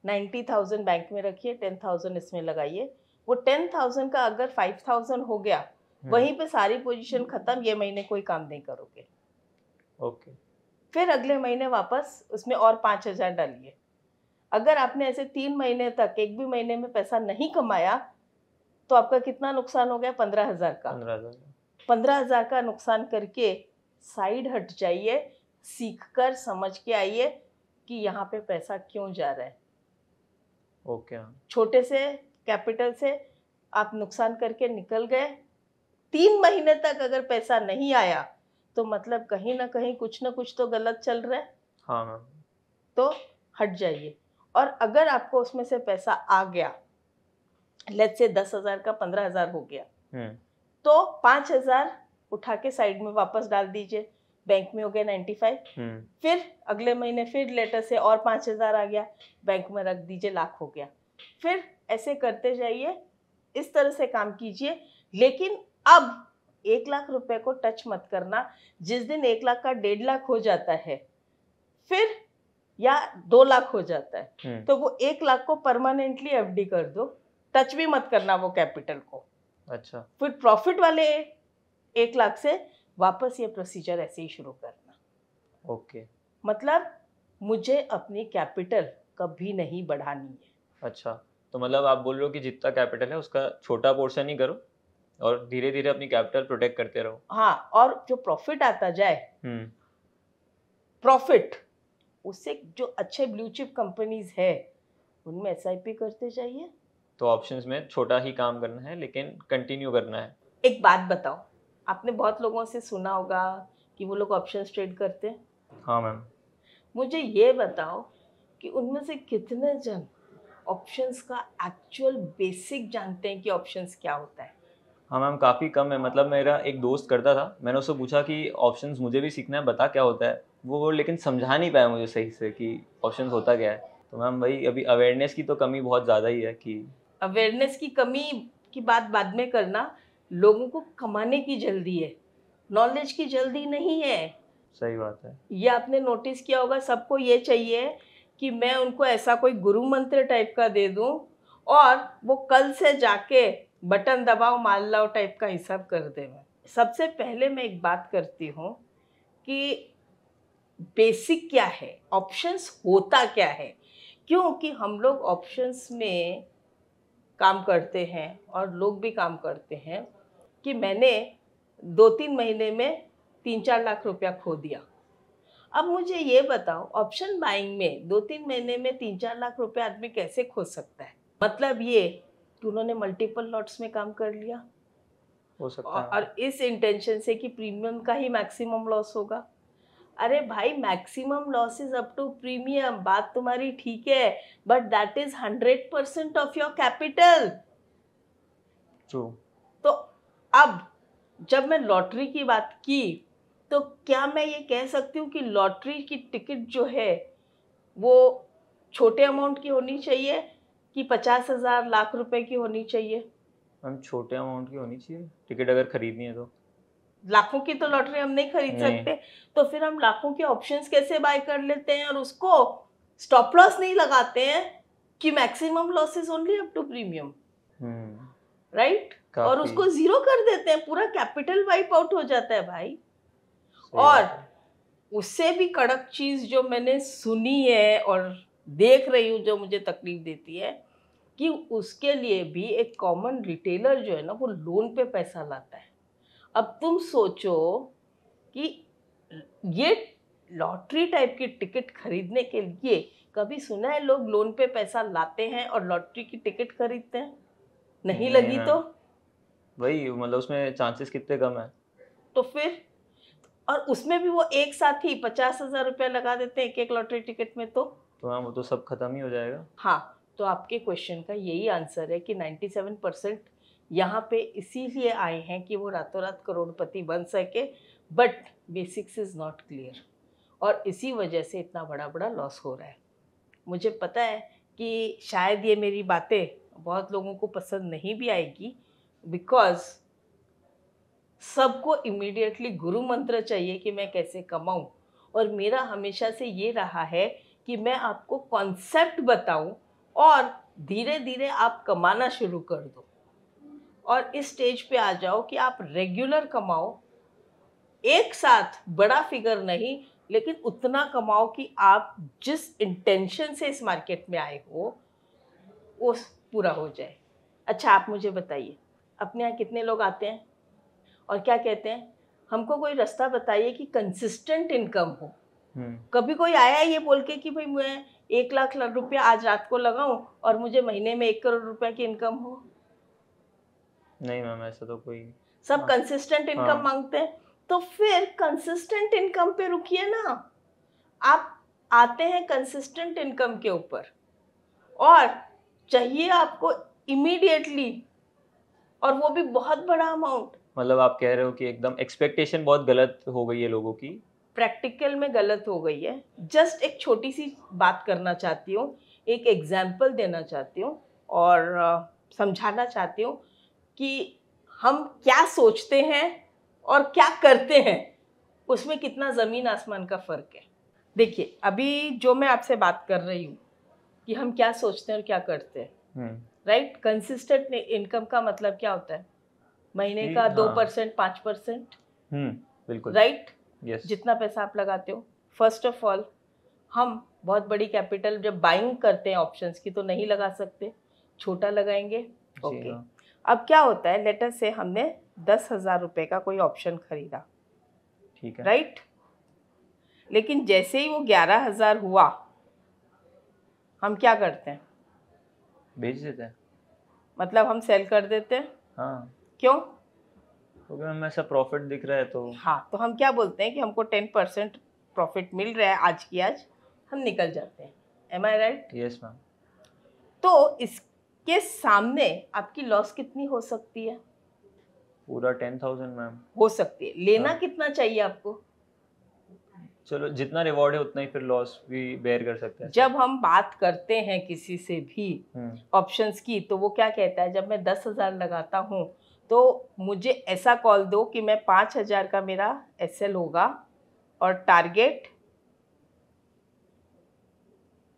नाइन्टी थाउजेंड बैंक में रखिए टेन थाउजेंड इसमें लगाइए वो टेन थाउजेंड का अगर फाइव थाउजेंड हो गया हम्म। वहीं पे सारी पोजीशन खत्म ये महीने कोई काम नहीं करोगे ओके फिर अगले महीने वापस उसमें और पाँच हजार डालिए अगर आपने ऐसे तीन महीने तक एक भी महीने में पैसा नहीं कमाया तो आपका कितना नुकसान हो गया पंद्रह हजार का पंद्रह हजार का नुकसान करके साइड हट जाइए सीख कर समझ के आइए कि यहाँ पे पैसा क्यों जा रहा है ओके हाँ। छोटे से कैपिटल से आप नुकसान करके निकल गए तीन महीने तक अगर पैसा नहीं आया तो मतलब कहीं ना कहीं कुछ ना कुछ तो गलत चल रहा है हाँ मैम हाँ। तो हट जाइए और अगर आपको उसमें से पैसा आ गया लेट से दस हजार का पंद्रह हजार हो गया हम्म। तो पांच हजार उठा के साइड में वापस डाल दीजिए बैंक में हो गया नाइन्टी हम्म। फाइव फिर अगले महीने फिर लेटर से और पाँच हज़ार आ गया बैंक में रख दीजिए लाख हो गया फिर ऐसे करते जाइए इस तरह से काम कीजिए लेकिन अब एक लाख रुपए को टच मत करना जिस दिन एक लाख का डेढ़ लाख हो जाता है फिर या दो लाख हो जाता है हम्म। तो वो एक लाख को परमानेंटली एफ कर दो टच भी मत करना वो कैपिटल को अच्छा फिर प्रॉफिट वाले एक लाख से वापस ये प्रोसीजर ऐसे ही शुरू करना ओके okay. मतलब मुझे अपनी कैपिटल कभी नहीं बढ़ानी है अच्छा तो मतलब आप बोल रहे हो कि जितना कैपिटल है उसका छोटा पोर्शन ही करो और धीरे धीरे अपनी कैपिटल प्रोटेक्ट करते रहो हाँ और जो प्रॉफिट आता जाए प्रॉफिट हम्म। उससे जो अच्छे ब्लू चिप कंपनीज है उनमें एस करते जाइए तो ऑप्शंस में छोटा ही काम करना है लेकिन कंटिन्यू करना है एक बात बताओ आपने बहुत लोगों से सुना होगा कि वो लोग ऑप्शन ट्रेड करते हैं हाँ मैम मुझे ये बताओ कि उनमें से कितने जन ऑप्शंस का एक्चुअल बेसिक जानते हैं कि ऑप्शंस क्या होता है हाँ मैम काफ़ी कम है मतलब मेरा एक दोस्त करता था मैंने उससे पूछा कि ऑप्शंस मुझे भी सीखना है बता क्या होता है वो लेकिन समझा नहीं पाया मुझे सही से कि ऑप्शन होता क्या है तो मैम भाई अभी अवेयरनेस की तो कमी बहुत ज़्यादा ही है कि अवेयरनेस की कमी की बात बाद में करना लोगों को कमाने की जल्दी है नॉलेज की जल्दी नहीं है सही बात है ये आपने नोटिस किया होगा सबको ये चाहिए कि मैं उनको ऐसा कोई गुरु मंत्र टाइप का दे दूं और वो कल से जाके बटन दबाओ माल लाओ टाइप का हिसाब कर दे मैं सबसे पहले मैं एक बात करती हूँ कि बेसिक क्या है ऑप्शंस होता क्या है क्योंकि हम लोग ऑप्शंस में काम करते हैं और लोग भी काम करते हैं कि मैंने दो तीन महीने में तीन चार लाख रुपया खो दिया अब मुझे ये बताओ ऑप्शन बाइंग में दो तीन महीने में तीन चार लाख रुपये आदमी कैसे खो सकता है मतलब ये कि उन्होंने मल्टीपल लॉट्स में काम कर लिया हो सकता और, है और इस इंटेंशन से कि प्रीमियम का ही मैक्सिमम लॉस होगा अरे भाई maximum loss is up to premium बात तुम्हारी ठीक है but that is hundred percent of your capital तो अब जब मैं लॉटरी की बात की तो क्या मैं ये कह सकती हूँ कि लॉटरी की टिकट जो है वो छोटे अमाउंट की होनी चाहिए कि पचास हज़ार लाख रुपए की होनी चाहिए मैम छोटे अमाउंट की होनी चाहिए टिकट अगर खरीदनी है तो लाखों की तो लॉटरी हम नहीं खरीद नहीं। सकते तो फिर हम लाखों के ऑप्शंस कैसे बाय कर लेते हैं और उसको स्टॉप लॉस नहीं लगाते हैं कि maximum losses only up to premium right और उसको जीरो कर देते हैं पूरा कैपिटल वाइप आउट हो जाता है भाई और उससे भी कड़क चीज़ जो मैंने सुनी है और देख रही हूँ जो मुझे तकलीफ देती है कि उसके लिए भी एक कॉमन रिटेलर जो है ना वो लोन पे पैसा लाता है अब तुम सोचो कि ये लॉटरी टाइप की टिकट खरीदने के लिए कभी सुना है लोग लोन पे पैसा लाते हैं और लॉटरी की टिकट खरीदते हैं नहीं, नहीं लगी हाँ। तो वही मतलब उसमें चांसेस कितने कम है तो फिर और उसमें भी वो एक साथ ही पचास हजार रुपया लगा देते हैं एक एक लॉटरी टिकट में तो तो हाँ वो तो सब खत्म ही हो जाएगा हाँ तो आपके क्वेश्चन का यही आंसर है कि 97 परसेंट यहाँ पे इसीलिए आए हैं कि वो रातों रात करोड़पति बन सके but basics is not clear और इसी वजह से इतना बड़ा बड़ा लॉस हो रहा है मुझे पता है कि शायद ये मेरी बातें बहुत लोगों को पसंद नहीं भी आएगी बिकॉज सबको इमिडिएटली गुरु मंत्र चाहिए कि मैं कैसे कमाऊँ और मेरा हमेशा से ये रहा है कि मैं आपको कॉन्सेप्ट बताऊँ और धीरे धीरे आप कमाना शुरू कर दो और इस स्टेज पे आ जाओ कि आप रेगुलर कमाओ एक साथ बड़ा फिगर नहीं लेकिन उतना कमाओ कि आप जिस इंटेंशन से इस मार्केट में आए हो वो पूरा हो जाए अच्छा आप मुझे बताइए अपने यहाँ कितने लोग आते हैं और क्या कहते हैं हमको कोई रास्ता बताइए कि कंसिस्टेंट इनकम हो हम्म। कभी कोई आया ये बोल के कि भाई मैं एक लाख रुपया आज रात को लगाऊं और मुझे महीने में एक करोड़ रुपया की इनकम हो नहीं मैम ऐसा तो कोई सब कंसिस्टेंट हाँ। इनकम हाँ। मांगते हैं तो फिर कंसिस्टेंट इनकम पे रुकिए ना आप आते हैं कंसिस्टेंट इनकम के ऊपर और चाहिए आपको इमीडिएटली और वो भी बहुत बड़ा अमाउंट मतलब आप कह रहे हो कि एकदम एक्सपेक्टेशन बहुत गलत हो गई है लोगों की प्रैक्टिकल में गलत हो गई है जस्ट एक छोटी सी बात करना चाहती हूँ एक एग्जाम्पल देना चाहती हूँ और समझाना चाहती हूँ कि हम क्या सोचते हैं और क्या करते हैं उसमें कितना ज़मीन आसमान का फ़र्क है देखिए अभी जो मैं आपसे बात कर रही हूँ कि हम क्या सोचते हैं और क्या करते हैं हम्म. राइट कंसिस्टेंट इनकम का मतलब क्या होता है महीने का दो परसेंट पांच परसेंट बिल्कुल राइट यस जितना पैसा आप लगाते हो फर्स्ट ऑफ ऑल हम बहुत बड़ी कैपिटल जब बाइंग करते हैं ऑप्शंस की तो नहीं लगा सकते छोटा लगाएंगे ओके हाँ। अब क्या होता है लेटर से हमने दस हज़ार रुपये का कोई ऑप्शन खरीदा ठीक है राइट लेकिन जैसे ही वो ग्यारह हज़ार हुआ हम क्या करते हैं बेच देते हैं मतलब हम सेल कर देते हैं हाँ क्यों क्योंकि हमें ऐसा प्रॉफिट दिख रहा है तो हाँ तो हम क्या बोलते हैं कि हमको टेन परसेंट प्रॉफिट मिल रहा है आज की आज हम निकल जाते हैं am I right yes ma'am तो इसके सामने आपकी लॉस कितनी हो सकती है पूरा टेन थाउजेंड मैम हो सकती है लेना हाँ. कितना चाहिए आपको चलो जितना रिवॉर्ड है उतना ही फिर लॉस भी बेयर कर सकते हैं जब हम बात करते हैं किसी से भी ऑप्शंस हम्म। की तो वो क्या कहता है जब मैं दस हज़ार लगाता हूँ तो मुझे ऐसा कॉल दो कि मैं पाँच हज़ार का मेरा एस होगा और target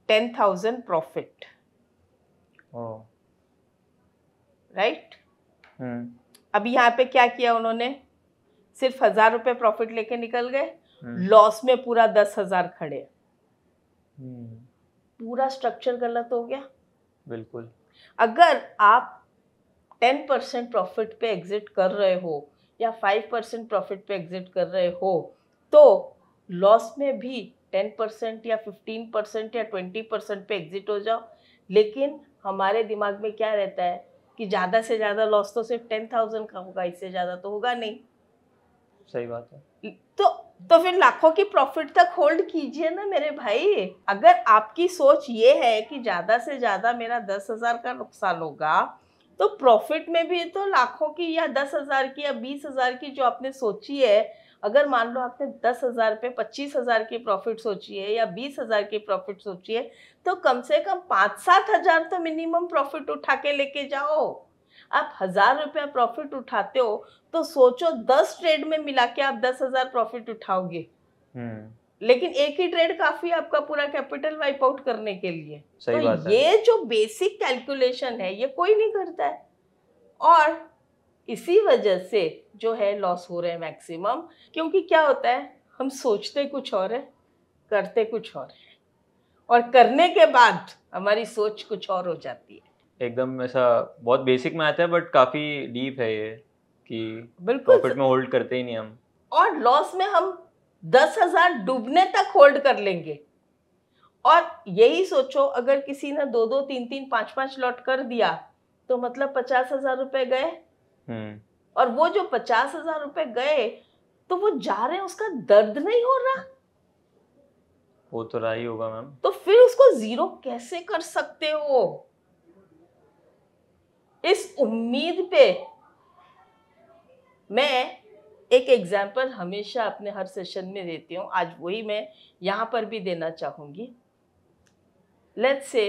ten thousand profit right अभी यहाँ पे क्या किया उन्होंने सिर्फ हज़ार रुपये प्रॉफिट लेके निकल गए हम्म। लॉस में पूरा दस हजार खड़े हम्म। पूरा स्ट्रक्चर गलत हो गया बिल्कुल अगर आप टेन परसेंट प्रॉफिट पे एग्जिट कर रहे हो या फाइव परसेंट प्रॉफिट पे एग्जिट कर रहे हो तो लॉस में भी टेन परसेंट या फिफ्टीन परसेंट या ट्वेंटी परसेंट पे एग्जिट हो जाओ लेकिन हमारे दिमाग में क्या रहता है कि ज़्यादा से ज़्यादा लॉस तो सिर्फ टेन थाउजेंड का होगा इससे ज़्यादा तो होगा नहीं सही बात है तो तो फिर लाखों की प्रॉफिट तक होल्ड कीजिए ना मेरे भाई अगर आपकी सोच ये है कि ज़्यादा से ज़्यादा मेरा दस हज़ार का नुकसान होगा तो प्रॉफिट में भी तो लाखों की या दस हज़ार की या बीस हज़ार की जो आपने सोची है अगर मान लो आपने दस हज़ार पे पच्चीस हज़ार की प्रॉफिट सोची है या बीस हज़ार की प्रॉफिट सोची है तो कम से कम पाँच सात हज़ार तो मिनिमम प्रॉफिट उठा के लेके जाओ आप हज़ार रुपया प्रॉफिट उठाते हो तो सोचो दस ट्रेड में मिला के आप दस हज़ार प्रॉफिट उठाओगे हम्म। लेकिन एक ही ट्रेड काफी आपका पूरा कैपिटल वाइप आउट करने के लिए सही तो बात ये है। जो बेसिक कैलकुलेशन है ये कोई नहीं करता है और इसी वजह से जो है लॉस हो रहे हैं मैक्सिमम क्योंकि क्या होता है हम सोचते कुछ और है करते कुछ और है और करने के बाद हमारी सोच कुछ और हो जाती है एकदम ऐसा बहुत बेसिक में आता है बट काफ़ी डीप है ये कि प्रॉफिट में होल्ड करते ही नहीं हम और लॉस में हम दस हजार डूबने तक होल्ड कर लेंगे और यही सोचो अगर किसी ने दो दो तीन तीन पांच पांच लॉट कर दिया तो मतलब पचास हजार रुपए गए हम्म। और वो जो पचास हजार रुपए गए तो वो जा रहे हैं उसका दर्द नहीं हो रहा वो तो रहा ही होगा मैम तो फिर उसको जीरो कैसे कर सकते हो इस उम्मीद पे मैं एक एग्जाम्पल हमेशा अपने हर सेशन में देती हूँ आज वही मैं यहाँ पर भी देना चाहूँगी लेट से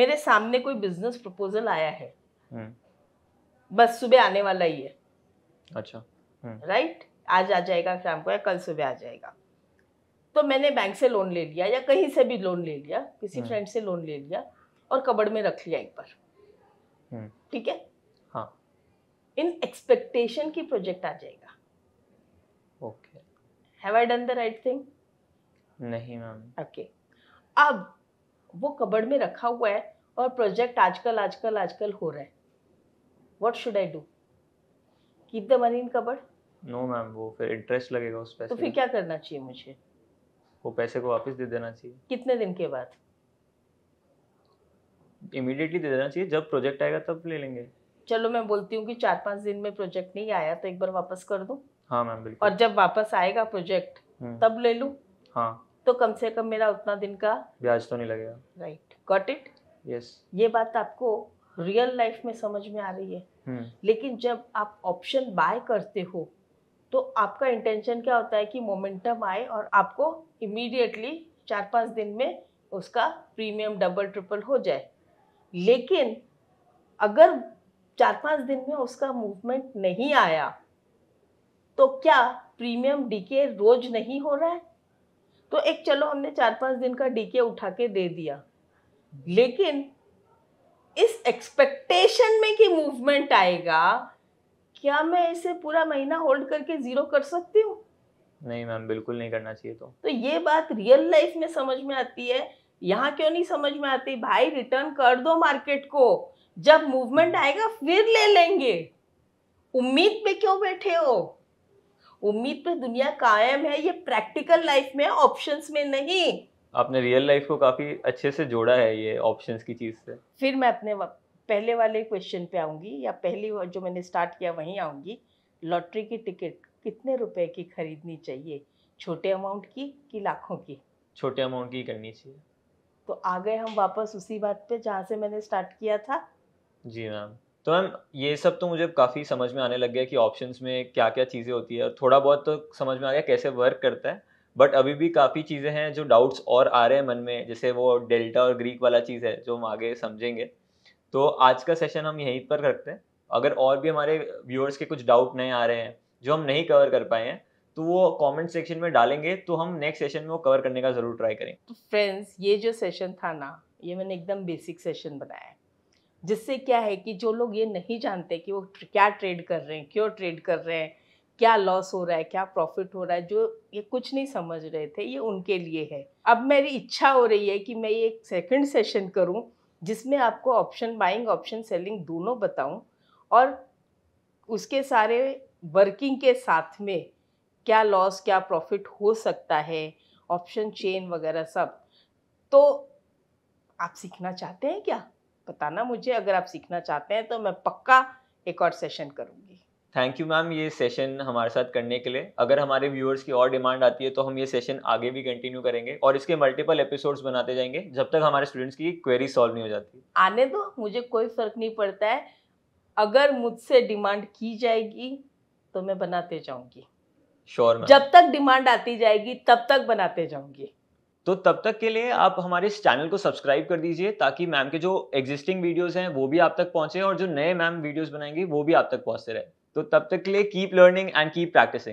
मेरे सामने कोई बिजनेस प्रपोजल आया है हम्म। बस सुबह आने वाला ही है अच्छा राइट हम्म। आज आ जाएगा शाम को या कल सुबह आ जाएगा तो मैंने बैंक से लोन ले लिया या कहीं से भी लोन ले लिया किसी फ्रेंड हम्म। से लोन ले लिया और कबड़ में रख लिया एक बार हम्म। ठीक है हाँ इन एक्सपेक्टेशन की प्रोजेक्ट आ जाएगा okay have I done the right thing नहीं मैम ओके okay. अब वो कबड़ में रखा हुआ है और प्रोजेक्ट आजकल आजकल आजकल हो रहा है what should I do keep the money in cupboard no ma'am वो फिर इंटरेस्ट लगेगा उस तो पैसे तो फिर क्या करना चाहिए मुझे वो पैसे को वापस दे देना चाहिए कितने दिन के बाद इमीडिएटली दे देना चाहिए जब प्रोजेक्ट आएगा तब ले लेंगे चलो मैं बोलती हूँ कि चार पाँच दिन में प्रोजेक्ट नहीं आया तो एक बार वापस कर दूँ हाँ मैम बिल्कुल और जब वापस आएगा प्रोजेक्ट हम्म। तब ले लूँ हाँ तो कम से कम मेरा उतना दिन का ब्याज तो नहीं लगेगा राइट गॉट इट यस ये बात आपको रियल लाइफ में समझ में आ रही है हम्म। लेकिन जब आप ऑप्शन बाय करते हो तो आपका इंटेंशन क्या होता है कि मोमेंटम आए और आपको इमीडिएटली चार पाँच दिन में उसका प्रीमियम डबल ट्रिपल हो जाए लेकिन अगर चार पांच दिन में उसका मूवमेंट नहीं आया तो क्या प्रीमियम डीके रोज नहीं हो रहा है तो एक चलो हमने चार पांच दिन का डीके उठा के दे दिया लेकिन इस एक्सपेक्टेशन में कि मूवमेंट आएगा क्या मैं इसे पूरा महीना होल्ड करके जीरो कर सकती हूँ नहीं मैम बिल्कुल नहीं करना चाहिए तो तो ये बात रियल लाइफ में समझ में आती है यहाँ क्यों नहीं समझ में आती भाई रिटर्न कर दो मार्केट को जब मूवमेंट हम्म। आएगा फिर ले लेंगे उम्मीद पे क्यों बैठे हो उम्मीद पे दुनिया कायम है ये प्रैक्टिकल लाइफ में ऑप्शंस में नहीं आपने रियल लाइफ को काफी अच्छे से जोड़ा है ये ऑप्शंस की चीज से फिर मैं अपने पहले वाले क्वेश्चन पे आऊंगी या पहली जो मैंने स्टार्ट किया वहीं आऊंगी लॉटरी की टिकट कितने रुपए की खरीदनी चाहिए छोटे अमाउंट की कि लाखों की छोटे अमाउंट की करनी चाहिए तो आ गए हम वापस उसी बात पे जहाँ से मैंने स्टार्ट किया था जी मैम तो मैम ये सब तो मुझे काफ़ी समझ में आने लग गया कि ऑप्शंस में क्या क्या चीज़ें होती है और थोड़ा बहुत तो समझ में आ गया कैसे वर्क करता है बट अभी भी काफ़ी चीज़ें हैं जो डाउट्स और आ रहे हैं मन में जैसे वो डेल्टा और ग्रीक वाला चीज़ है जो हम आगे समझेंगे तो आज का सेशन हम यहीं पर रखते हैं अगर और भी हमारे व्यूअर्स के कुछ डाउट नए आ रहे हैं जो हम नहीं कवर कर पाए हैं तो वो कमेंट सेक्शन में डालेंगे तो हम नेक्स्ट सेशन में वो कवर करने का ज़रूर ट्राई करेंगे तो फ्रेंड्स ये जो सेशन था ना ये मैंने एकदम बेसिक सेशन बनाया है जिससे क्या है कि जो लोग ये नहीं जानते कि वो क्या ट्रेड कर रहे हैं क्यों ट्रेड कर रहे हैं क्या लॉस हो रहा है क्या प्रॉफिट हो रहा है जो ये कुछ नहीं समझ रहे थे ये उनके लिए है अब मेरी इच्छा हो रही है कि मैं ये एक सेकंड सेशन करूं जिसमें आपको ऑप्शन बाइंग ऑप्शन सेलिंग दोनों बताऊं और उसके सारे वर्किंग के साथ में क्या लॉस क्या प्रॉफिट हो सकता है ऑप्शन चेन वगैरह सब तो आप सीखना चाहते हैं क्या बताना मुझे अगर आप सीखना चाहते हैं तो मैं पक्का एक और सेशन करूँगी थैंक यू मैम ये सेशन हमारे साथ करने के लिए अगर हमारे व्यूअर्स की और डिमांड आती है तो हम ये सेशन आगे भी कंटिन्यू करेंगे और इसके मल्टीपल एपिसोड्स बनाते जाएंगे जब तक हमारे स्टूडेंट्स की क्वेरी सॉल्व नहीं हो जाती आने दो मुझे कोई फर्क नहीं पड़ता है अगर मुझसे डिमांड की जाएगी तो मैं बनाते जाऊंगी श्योर sure, जब तक डिमांड आती जाएगी तब तक बनाते जाऊंगी तो तब तक के लिए आप हमारे इस चैनल को सब्सक्राइब कर दीजिए ताकि मैम के जो एग्जिस्टिंग वीडियोस हैं वो भी आप तक पहुंचे और जो नए मैम वीडियोस बनाएंगे वो भी आप तक पहुंचते रहे तो तब तक के लिए keep learning and keep practising